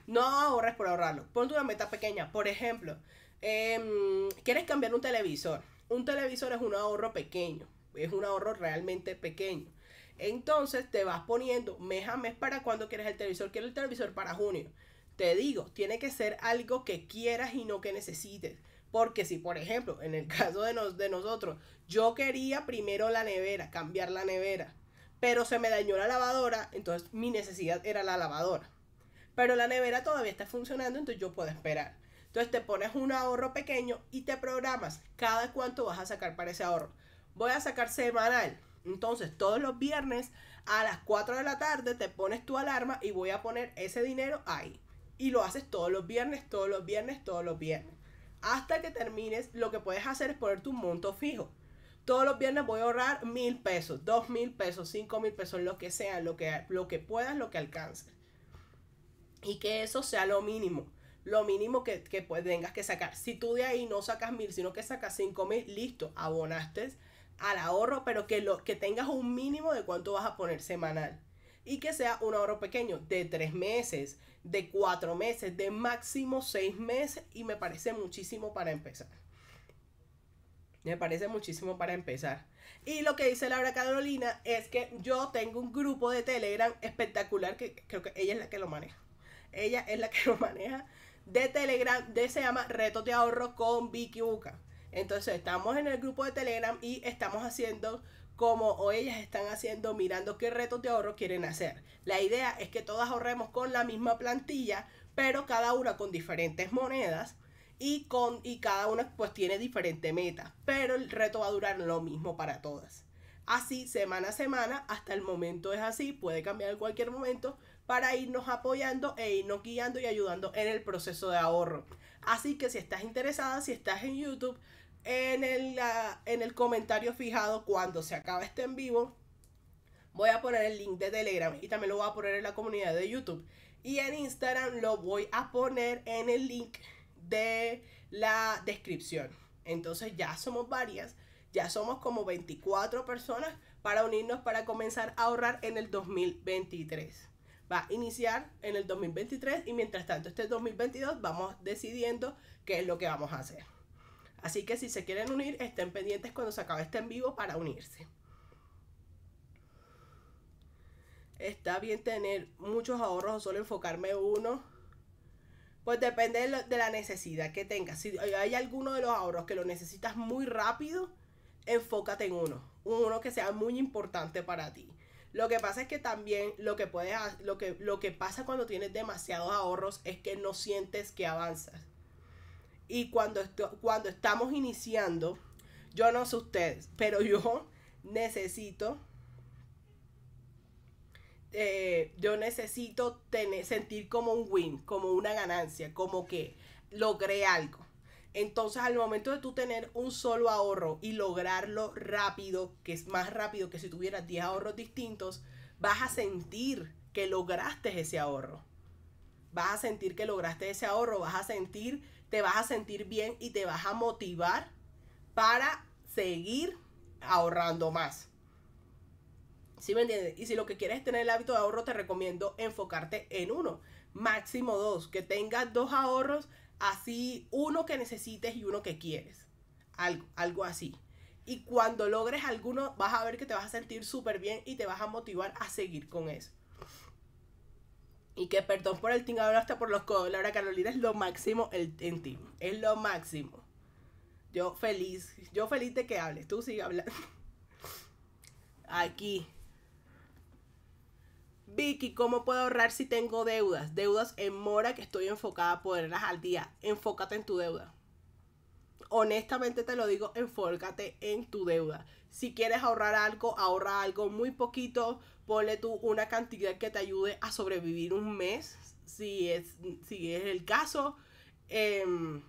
No ahorres por ahorrarlo. Ponte una meta pequeña. Por ejemplo, em, quieres cambiar un televisor. Un televisor es un ahorro pequeño. Es un ahorro realmente pequeño. Entonces te vas poniendo mes a mes para cuando quieres el televisor. Quiero el televisor para junio. Te digo, tiene que ser algo que quieras y no que necesites. Porque si, por ejemplo, en el caso de, de nosotros, yo quería primero la nevera, cambiar la nevera, pero se me dañó la lavadora, entonces mi necesidad era la lavadora. Pero la nevera todavía está funcionando, entonces yo puedo esperar. Entonces te pones un ahorro pequeño y te programas cada cuánto vas a sacar para ese ahorro. Voy a sacar semanal, entonces, todos los viernes a las 4 de la tarde te pones tu alarma y voy a poner ese dinero ahí. Y lo haces todos los viernes, todos los viernes, todos los viernes. Hasta que termines, lo que puedes hacer es poner tu monto fijo. Todos los viernes voy a ahorrar mil pesos, dos mil pesos, cinco mil pesos, lo que sea, lo que, puedas, lo que alcances. Y que eso sea lo mínimo lo mínimo que, que pues, tengas que sacar. Si tú de ahí no sacas mil, sino que sacas cinco mil, listo, abonaste al ahorro, pero que, lo, que tengas un mínimo de cuánto vas a poner semanal. Y que sea un ahorro pequeño, de tres meses, de cuatro meses, de máximo seis meses. Y me parece muchísimo para empezar. Me parece muchísimo para empezar. Y lo que dice Laura Carolina es que yo tengo un grupo de Telegram espectacular que creo que ella es la que lo maneja. Ella es la que lo maneja de Telegram, de se llama Retos de Ahorro con Vicky Buca. Entonces estamos en el grupo de Telegram y estamos haciendo como o ellas están haciendo mirando qué retos de ahorro quieren hacer. La idea es que todas ahorremos con la misma plantilla, pero cada una con diferentes monedas y, con, y cada una pues tiene diferente meta, pero el reto va a durar lo mismo para todas. Así, semana a semana, hasta el momento es así, puede cambiar en cualquier momento, para irnos apoyando e irnos guiando y ayudando en el proceso de ahorro. Así que si estás interesada, si estás en YouTube, en el, comentario fijado cuando se acabe este en vivo, voy a poner el link de Telegram y también lo voy a poner en la comunidad de YouTube. Y en Instagram lo voy a poner en el link de la descripción. Entonces ya somos varias, ya somos como 24 personas para unirnos para comenzar a ahorrar en el 2023. Va a iniciar en el 2023 y mientras tanto este 2022 vamos decidiendo qué es lo que vamos a hacer. Así que si se quieren unir, estén pendientes cuando se acabe este en vivo para unirse. Está bien tener muchos ahorros o solo enfocarme uno. Pues depende de, la necesidad que tengas. Si hay alguno de los ahorros que lo necesitas muy rápido, enfócate en uno. Uno que sea muy importante para ti. Lo que pasa es que también lo que lo que pasa cuando tienes demasiados ahorros es que no sientes que avanzas. Y cuando, cuando estamos iniciando, yo no sé ustedes, pero yo necesito, eh, yo necesito tener, sentir como un win, como una ganancia, como que logré algo. Entonces, al momento de tú tener un solo ahorro y lograrlo rápido, que es más rápido que si tuvieras 10 ahorros distintos, vas a sentir que lograste ese ahorro. Vas a sentir que lograste ese ahorro, vas a sentir te vas a sentir bien y te vas a motivar para seguir ahorrando más. ¿Sí me entiendes? Y si lo que quieres es tener el hábito de ahorro, te recomiendo enfocarte en uno, máximo dos, que tengas dos ahorros, así uno que necesites y uno que quieres. Algo, algo así. Y cuando logres alguno, vas a ver que te vas a sentir súper bien y te vas a motivar a seguir con eso. Y que perdón por el tingado hasta por los codos. Laura Carolina es lo máximo en ti. Es lo máximo. Yo feliz. Yo feliz de que hables. Tú sigue hablando. Aquí. Vicky, ¿cómo puedo ahorrar si tengo deudas? Deudas en mora que estoy enfocada a poderlas al día. Enfócate en tu deuda. Honestamente te lo digo, enfócate en tu deuda. Si quieres ahorrar algo, ahorra algo muy poquito. Ponle tú una cantidad que te ayude a sobrevivir un mes, si es, si es el caso. Em,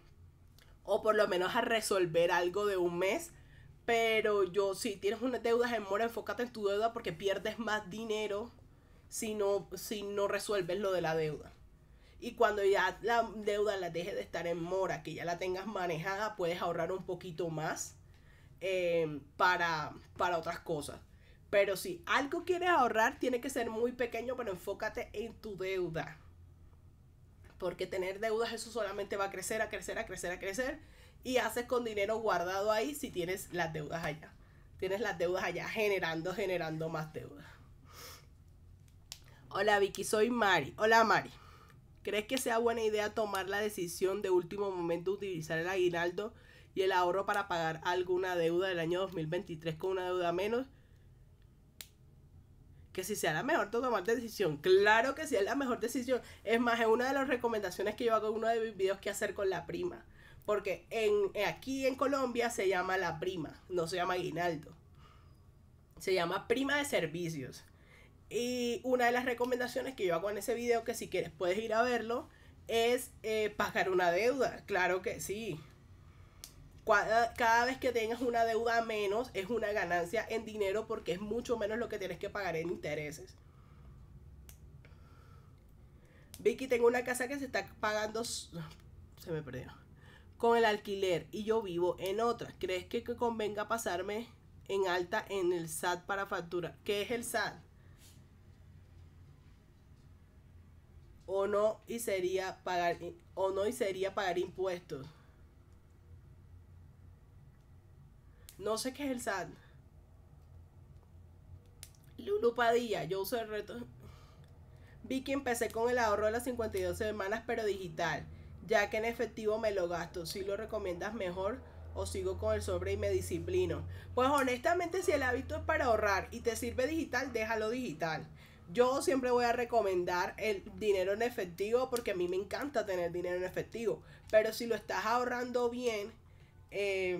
o por lo menos a resolver algo de un mes. Pero yo, si tienes unas deudas en mora, enfócate en tu deuda porque pierdes más dinero si no, si no resuelves lo de la deuda. Y cuando ya la deuda la deje de estar en mora, que ya la tengas manejada, puedes ahorrar un poquito más eh, para, para otras cosas. Pero si algo quieres ahorrar, tiene que ser muy pequeño, pero enfócate en tu deuda. Porque tener deudas, eso solamente va a crecer, a crecer, a crecer, a crecer. Y haces con dinero guardado ahí si tienes las deudas allá. Tienes las deudas allá generando, generando más deudas. Hola Vicky, soy Mari. Hola Mari. ¿Crees que sea buena idea tomar la decisión de último momento de utilizar el aguinaldo? y el ahorro para pagar alguna deuda del año 2023 con una deuda menos. Que si sea la mejor tomar decisión. Claro que sí es la mejor decisión. Es más, es una de las recomendaciones que yo hago en uno de mis videos que hacer con la prima. Porque en, eh, aquí en Colombia se llama la prima, no se llama guinaldo Se llama prima de servicios. Y una de las recomendaciones que yo hago en ese video, que si quieres puedes ir a verlo, es eh, pagar una deuda. Claro que sí cada vez que tengas una deuda menos es una ganancia en dinero porque es mucho menos lo que tienes que pagar en intereses. Vicky, tengo una casa que se está pagando, se me perdió, con el alquiler y yo vivo en otra. ¿Crees que convenga pasarme en alta en el SAT para factura? ¿Qué es el SAT? O no y sería pagar o no y sería pagar impuestos. No sé qué es el SAT. Lulu Padilla, yo uso el reto. Vi que empecé con el ahorro de las 52 semanas, pero digital, ya que en efectivo me lo gasto. Si lo recomiendas mejor o sigo con el sobre y me disciplino. Pues honestamente, si el hábito es para ahorrar y te sirve digital, déjalo digital. Yo siempre voy a recomendar el dinero en efectivo porque a mí me encanta tener dinero en efectivo. Pero si lo estás ahorrando bien, eh,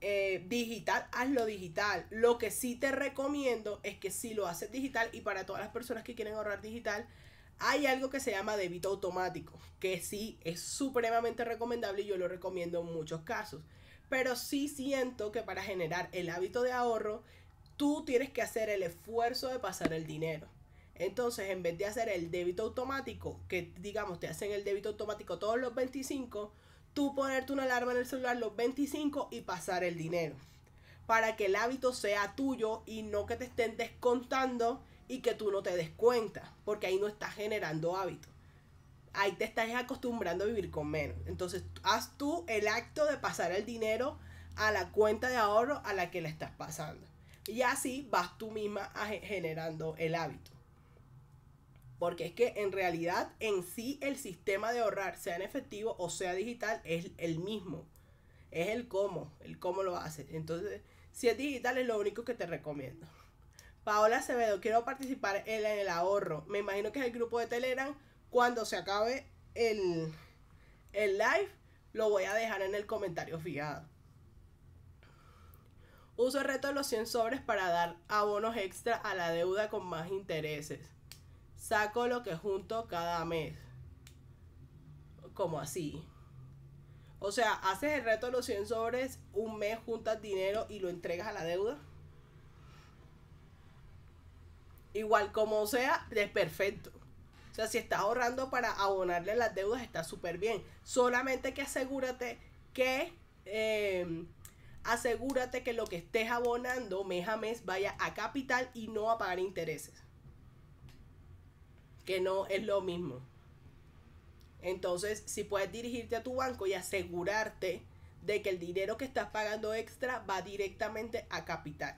eh, digital, hazlo digital. Lo que sí te recomiendo es que si lo haces digital y para todas las personas que quieren ahorrar digital, hay algo que se llama débito automático, que sí es supremamente recomendable y yo lo recomiendo en muchos casos. Pero sí siento que para generar el hábito de ahorro, tú tienes que hacer el esfuerzo de pasar el dinero. Entonces, en vez de hacer el débito automático, que digamos te hacen el débito automático todos los 25, tú ponerte una alarma en el celular los 25 y pasar el dinero. Para que el hábito sea tuyo y no que te estén descontando y que tú no te des cuenta, porque ahí no estás generando hábito. Ahí te estás acostumbrando a vivir con menos. Entonces, haz tú el acto de pasar el dinero a la cuenta de ahorro a la que le estás pasando. Y así vas tú misma generando el hábito. Porque es que en realidad en sí el sistema de ahorrar, sea en efectivo o sea digital, es el mismo. Es el cómo, el cómo lo hace. Entonces, si es digital es lo único que te recomiendo. Paola Acevedo, quiero participar en el ahorro. Me imagino que es el grupo de Telegram. Cuando se acabe el, el live, lo voy a dejar en el comentario fijado. Uso el reto de los 100 sobres para dar abonos extra a la deuda con más intereses. Saco lo que junto cada mes. Como así. O sea, haces el reto de los 100 sobres, un mes juntas dinero y lo entregas a la deuda. Igual como sea, es perfecto. O sea, si estás ahorrando para abonarle las deudas, está súper bien. Solamente que asegúrate que... Em, asegúrate que lo que estés abonando mes a mes vaya a capital y no a pagar intereses que no es lo mismo. Entonces, si puedes dirigirte a tu banco y asegurarte de que el dinero que estás pagando extra va directamente a capital.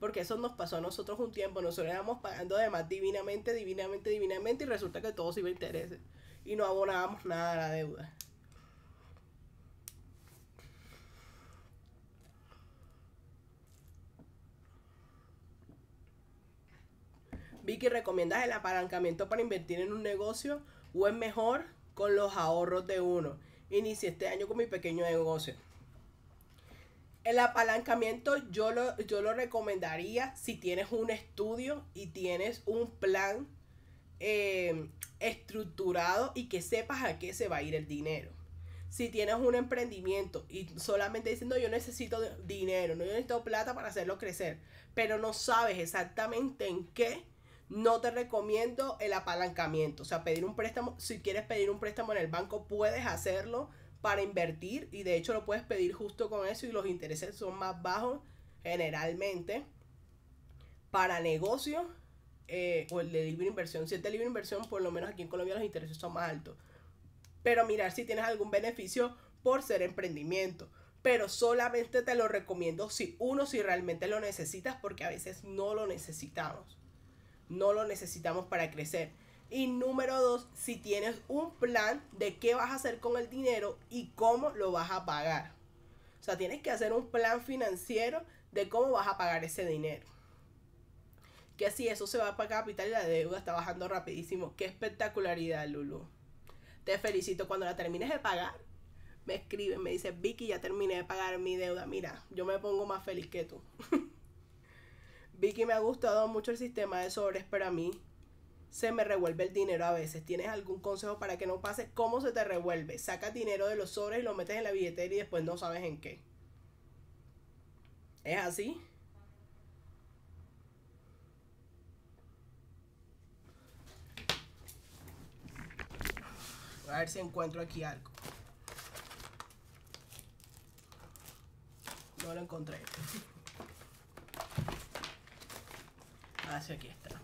Porque eso nos pasó a nosotros un tiempo. Nosotros éramos pagando además divinamente, divinamente, divinamente y resulta que todo se iba a intereses. Y no abonábamos nada a la deuda. Vicky, ¿recomiendas el apalancamiento para invertir en un negocio o es mejor con los ahorros de uno? Inicié este año con mi pequeño negocio. El apalancamiento yo lo, yo lo recomendaría si tienes un estudio y tienes un plan em, estructurado y que sepas a qué se va a ir el dinero. Si tienes un emprendimiento y solamente diciendo yo necesito dinero, no yo necesito plata para hacerlo crecer, pero no sabes exactamente en qué, no te recomiendo el apalancamiento, o sea, pedir un préstamo, si quieres pedir un préstamo en el banco, puedes hacerlo para invertir y de hecho lo puedes pedir justo con eso y los intereses son más bajos generalmente para negocio eh, o el de libre inversión. Si es de libre inversión, por lo menos aquí en Colombia los intereses son más altos. Pero mirar si tienes algún beneficio por ser emprendimiento. Pero solamente te lo recomiendo si uno, si realmente lo necesitas, porque a veces no lo necesitamos no lo necesitamos para crecer. Y número dos, si tienes un plan de qué vas a hacer con el dinero y cómo lo vas a pagar. O sea, tienes que hacer un plan financiero de cómo vas a pagar ese dinero. Que si eso se va para capital y la deuda está bajando rapidísimo. Qué espectacularidad, Lulu. Te felicito. Cuando la termines de pagar, me escriben, me dice, Vicky, ya terminé de pagar mi deuda. Mira, yo me pongo más feliz que tú. Vicky me ha gustado mucho el sistema de sobres Pero a mí. Se me revuelve el dinero a veces. ¿Tienes algún consejo para que no pase? ¿Cómo se te revuelve? Sacas dinero de los sobres y lo metes en la billetera y después no sabes en qué. ¿Es así? A ver si encuentro aquí algo. No lo encontré. Así ah, aquí está.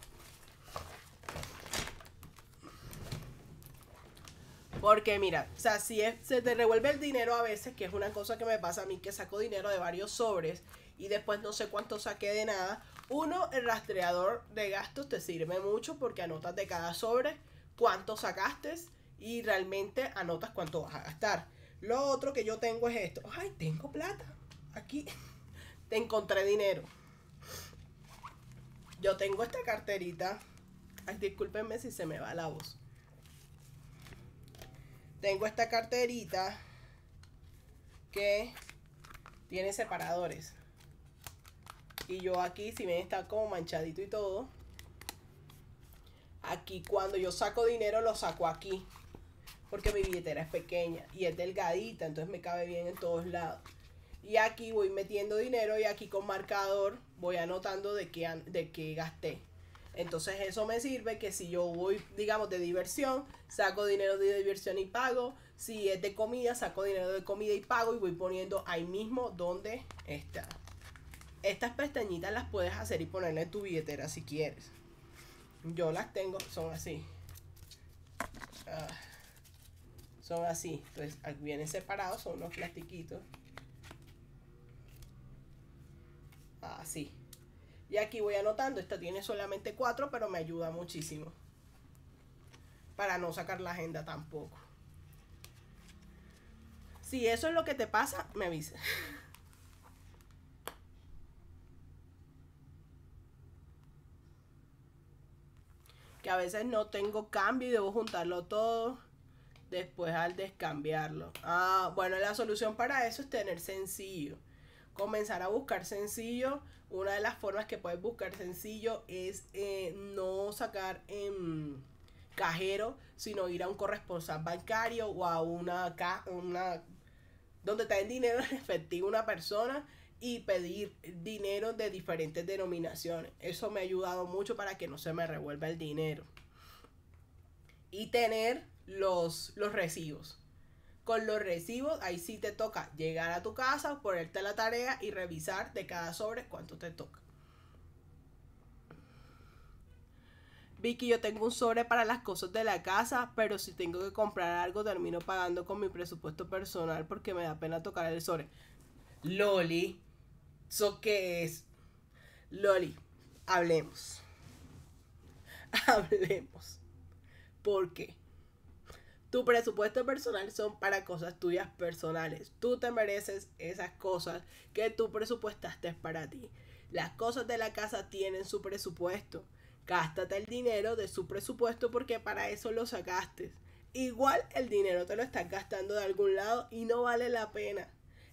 Porque mira, o sea, si se te revuelve el dinero a veces, que es una cosa que me pasa a mí, que saco dinero de varios sobres y después no sé cuánto saqué de nada. Uno, el rastreador de gastos te sirve mucho porque anotas de cada sobre cuánto sacaste y realmente anotas cuánto vas a gastar. Lo otro que yo tengo es esto. Ay, tengo plata. Aquí te encontré dinero. Yo tengo esta carterita. Ay, discúlpenme si se me va la voz. Tengo esta carterita que tiene separadores. Y yo aquí, si bien está como manchadito y todo. Aquí cuando yo saco dinero, lo saco aquí. Porque mi billetera es pequeña y es delgadita, entonces me cabe bien en todos lados. Y aquí voy metiendo dinero y aquí con marcador voy anotando de qué, de gasté. Entonces eso me sirve que si yo voy, digamos, de diversión, saco dinero de diversión y pago. Si es de comida, saco dinero de comida y pago y voy poniendo ahí mismo donde está. Estas pestañitas las puedes hacer y ponerle en tu billetera si quieres. Yo las tengo, son así. Ah, son así. Entonces pues, ah, vienen separados, son unos plastiquitos. así. Y aquí voy anotando, esta tiene solamente cuatro, pero me ayuda muchísimo. Para no sacar la agenda tampoco. Si eso es lo que te pasa, me avisa. que a veces no tengo cambio y debo juntarlo todo después al descambiarlo. Ah, bueno, la solución para eso es tener sencillo comenzar a buscar sencillo. Una de las formas que puedes buscar sencillo es eh, no sacar en em, cajero, sino ir a un corresponsal bancario o a una, caja, una donde te den dinero en efectivo una persona y pedir dinero de diferentes denominaciones. Eso me ha ayudado mucho para que no se me revuelva el dinero. Y tener los, los recibos. Con los recibos, ahí sí te toca llegar a tu casa, ponerte la tarea y revisar de cada sobre cuánto te toca. Vicky, yo tengo un sobre para las cosas de la casa, pero si tengo que comprar algo termino pagando con mi presupuesto personal porque me da pena tocar el sobre. Loli, ¿so qué es? Loli, hablemos. Hablemos. ¿Por qué? Tu presupuesto personal son para cosas tuyas personales. Tú te mereces esas cosas que tú presupuestaste para ti. Las cosas de la casa tienen su presupuesto. Gástate el dinero de su presupuesto porque para eso lo sacaste. Igual el dinero te lo estás gastando de algún lado y no vale la pena.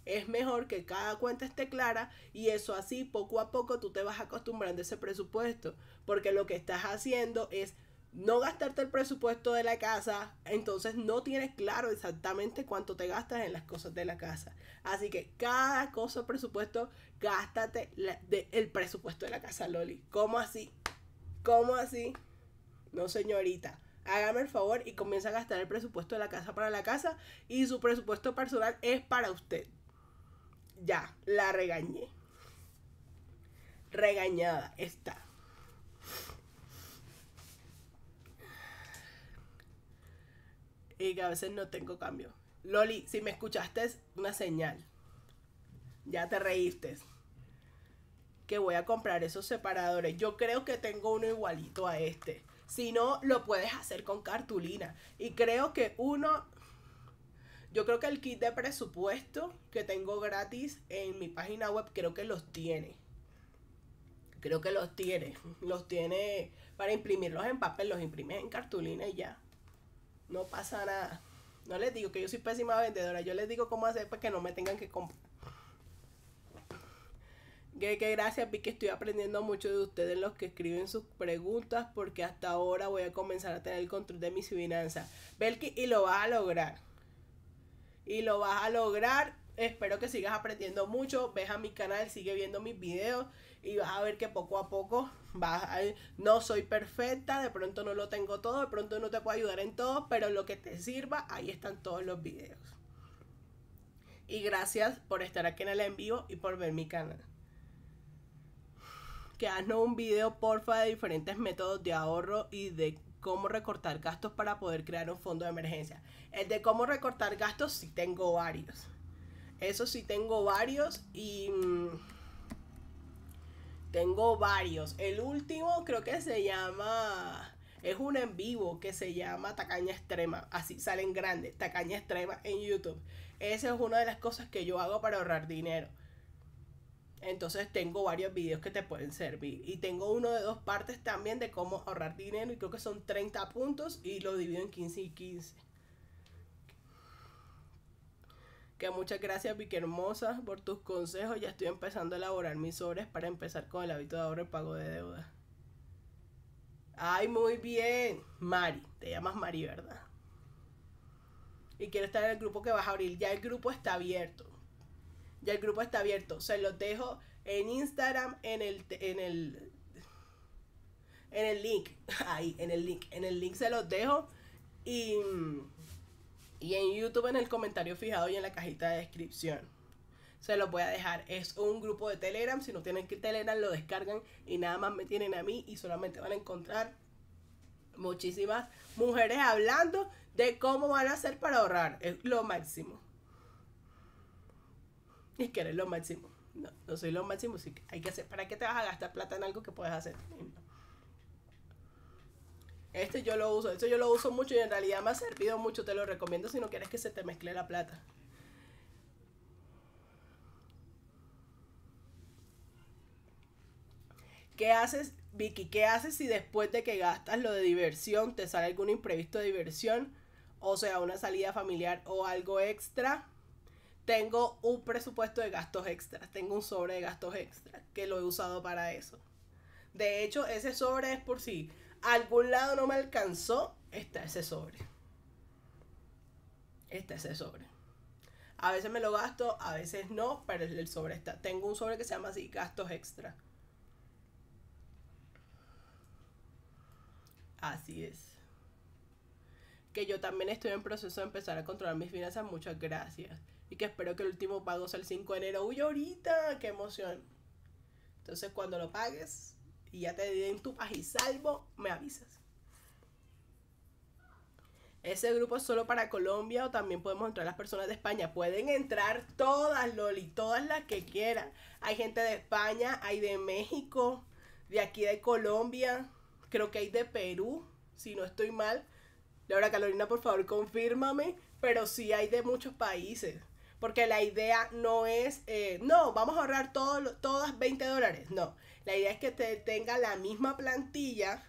Es mejor que cada cuenta esté clara y eso así poco a poco tú te vas acostumbrando a ese presupuesto. Porque lo que estás haciendo es no gastarte el presupuesto de la casa, entonces no tienes claro exactamente cuánto te gastas en las cosas de la casa. Así que cada cosa presupuesto, gástate el presupuesto de la casa, Loli. ¿Cómo así? ¿Cómo así? No, señorita. Hágame el favor y comienza a gastar el presupuesto de la casa para la casa y su presupuesto personal es para usted. Ya, la regañé. Regañada está. y que a veces no tengo cambio. Loli, si me escuchaste, es una señal. Ya te reíste. Que voy a comprar esos separadores. Yo creo que tengo uno igualito a este. Si no, lo puedes hacer con cartulina. Y creo que uno. Yo creo que el kit de presupuesto que tengo gratis en mi página web, creo que los tiene. Creo que los tiene. Los tiene para imprimirlos en papel, los imprimes en cartulina y ya no pasa nada. No les digo que yo soy pésima vendedora, yo les digo cómo hacer para que no me tengan que comprar. Que, gracias, vi que estoy aprendiendo mucho de ustedes los que escriben sus preguntas, porque hasta ahora voy a comenzar a tener el control de mis finanzas. Belki, y lo vas a lograr. Y lo vas a lograr. Espero que sigas aprendiendo mucho. Ves a mi canal, sigue viendo mis videos y vas a ver que poco a poco vas a, no soy perfecta, de pronto no lo tengo todo, de pronto no te puedo ayudar en todo, pero lo que te sirva, ahí están todos los videos. Y gracias por estar aquí en el en vivo y por ver mi canal. Que haznos un video, porfa, de diferentes métodos de ahorro y de cómo recortar gastos para poder crear un fondo de emergencia. El de cómo recortar gastos, sí tengo varios. Eso sí tengo varios y... Mm, tengo varios. El último creo que se llama. Es un en vivo que se llama Tacaña Extrema. Así salen grandes. Tacaña Extrema en YouTube. Esa es una de las cosas que yo hago para ahorrar dinero. Entonces tengo varios videos que te pueden servir. Y tengo uno de dos partes también de cómo ahorrar dinero. Y creo que son 30 puntos y lo divido en 15 y 15. que muchas gracias Vicky Hermosa por tus consejos. Ya estoy empezando a elaborar mis obras para empezar con el hábito de ahorro y pago de deuda. Ay, muy bien. Mari, te llamas Mari, ¿verdad? Y quiero estar en el grupo que vas a abrir. Ya el grupo está abierto. Ya el grupo está abierto. Se los dejo en Instagram, en el, en el, en el link. Ahí, en el link. En el link se los dejo. Y mm, y en YouTube en el comentario fijado y en la cajita de descripción. Se los voy a dejar. Es un grupo de Telegram. Si no tienen que Telegram, lo descargan y nada más me tienen a mí y solamente van a encontrar muchísimas mujeres hablando de cómo van a hacer para ahorrar. Es lo máximo. y que eres lo máximo. No, no soy lo máximo. Sí, hay que hacer. ¿Para qué te vas a gastar plata en algo que puedes hacer? Este yo lo uso, este yo lo uso mucho y en realidad me ha servido mucho, te lo recomiendo si no quieres que se te mezcle la plata. ¿Qué haces, Vicky? ¿Qué haces si después de que gastas lo de diversión te sale algún imprevisto de diversión? O sea, una salida familiar o algo extra. Tengo un presupuesto de gastos extra. tengo un sobre de gastos extra. que lo he usado para eso. De hecho, ese sobre es por si algún lado no me alcanzó, está ese sobre. Está ese sobre. A veces me lo gasto, a veces no, pero el sobre está. Tengo un sobre que se llama así, gastos extra. Así es. Que yo también estoy en proceso de empezar a controlar mis finanzas, muchas gracias. Y que espero que el último pago sea el 5 de enero. ¡Uy, ahorita! ¡Qué emoción! Entonces, cuando lo pagues, y ya te en tu paz y salvo, me avisas. Ese grupo es solo para Colombia o también podemos entrar las personas de España. Pueden entrar todas, Loli, todas las que quieran. Hay gente de España, hay de México, de aquí de Colombia, creo que hay de Perú, si no estoy mal. Laura Carolina, por favor, confírmame, pero sí hay de muchos países. Porque la idea no es, eh, no, vamos a ahorrar todas 20 dólares. No, la idea es que usted tenga la misma plantilla,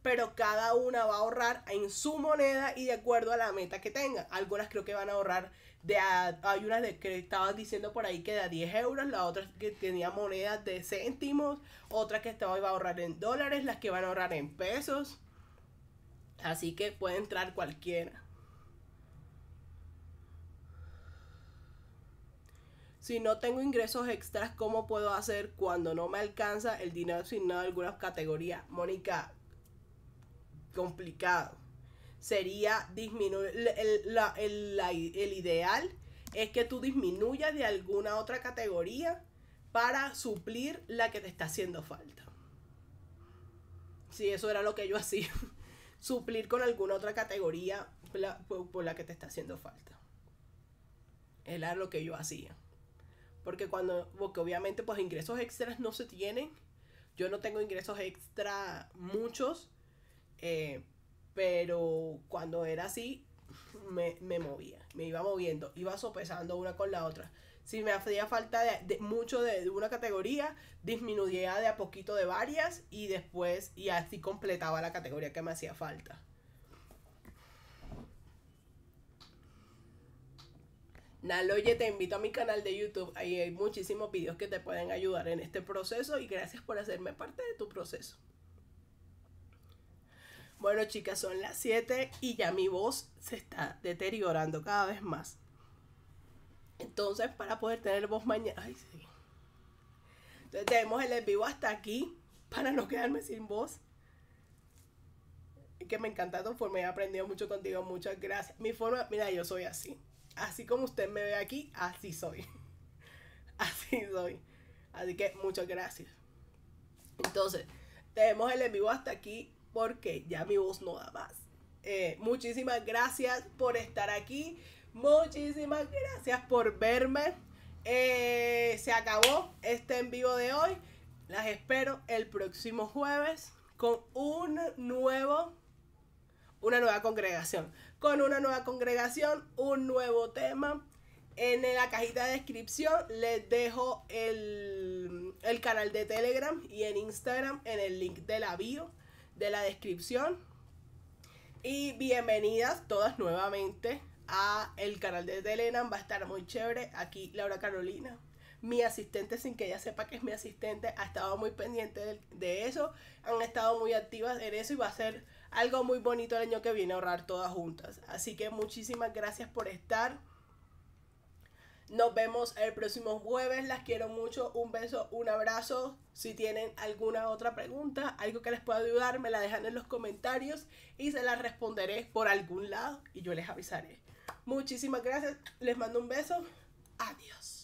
pero cada una va a ahorrar en su moneda y de acuerdo a la meta que tenga. Algunas creo que van a ahorrar de hay unas de, que estaban diciendo por ahí que de a 10 euros, la otra que tenía monedas de céntimos, otra que estaba iba a ahorrar en dólares, las que van a ahorrar en pesos. Así que puede entrar cualquiera. Si no tengo ingresos extras, ¿cómo puedo hacer cuando no me alcanza el dinero asignado a alguna categoría? Mónica, complicado. Sería disminuir. El, ideal es que tú disminuyas de alguna otra categoría para suplir la que te está haciendo falta. Si eso era lo que yo hacía. suplir con alguna otra categoría por la que te está haciendo falta. Era lo que yo hacía. Porque cuando, obviamente pues ingresos extras no se tienen. Yo no tengo ingresos extra muchos. Eh, pero cuando era así, me, movía, me iba moviendo, iba sopesando una con la otra. Si me hacía falta de, mucho de, una categoría, disminuía de a poquito de varias y después, y así completaba la categoría que me hacía falta. oye te invito a mi canal de YouTube. Ahí hay muchísimos videos que te pueden ayudar en este proceso y gracias por hacerme parte de tu proceso. Bueno, chicas, son las 7 y ya mi voz se está deteriorando cada vez más. Entonces, para poder tener voz mañana. Entonces, tenemos el vivo hasta aquí para no quedarme sin voz. Que me encanta tu forma, he aprendido mucho contigo. Muchas gracias. Mi forma, mira, yo soy así así como usted me ve aquí, así soy. Así soy. Así que muchas gracias. Entonces, tenemos el en vivo hasta aquí porque ya mi voz no da más. Eh, muchísimas gracias por estar aquí. Muchísimas gracias por verme. Eh, se acabó este en vivo de hoy. Las espero el próximo jueves con un nuevo, una nueva congregación con una nueva congregación, un nuevo tema. En la cajita de descripción les dejo el, canal de Telegram y en Instagram en el link de la bio, de la descripción. Y bienvenidas todas nuevamente a el canal de Telegram. Va a estar muy chévere. Aquí Laura Carolina, mi asistente, sin que ella sepa que es mi asistente, ha estado muy pendiente de eso. Han estado muy activas en eso y va a ser algo muy bonito el año que viene, ahorrar todas juntas. Así que muchísimas gracias por estar. Nos vemos el próximo jueves. Las quiero mucho. Un beso, un abrazo. Si tienen alguna otra pregunta, algo que les pueda ayudar, me la dejan en los comentarios y se la responderé por algún lado y yo les avisaré. Muchísimas gracias. Les mando un beso. Adiós.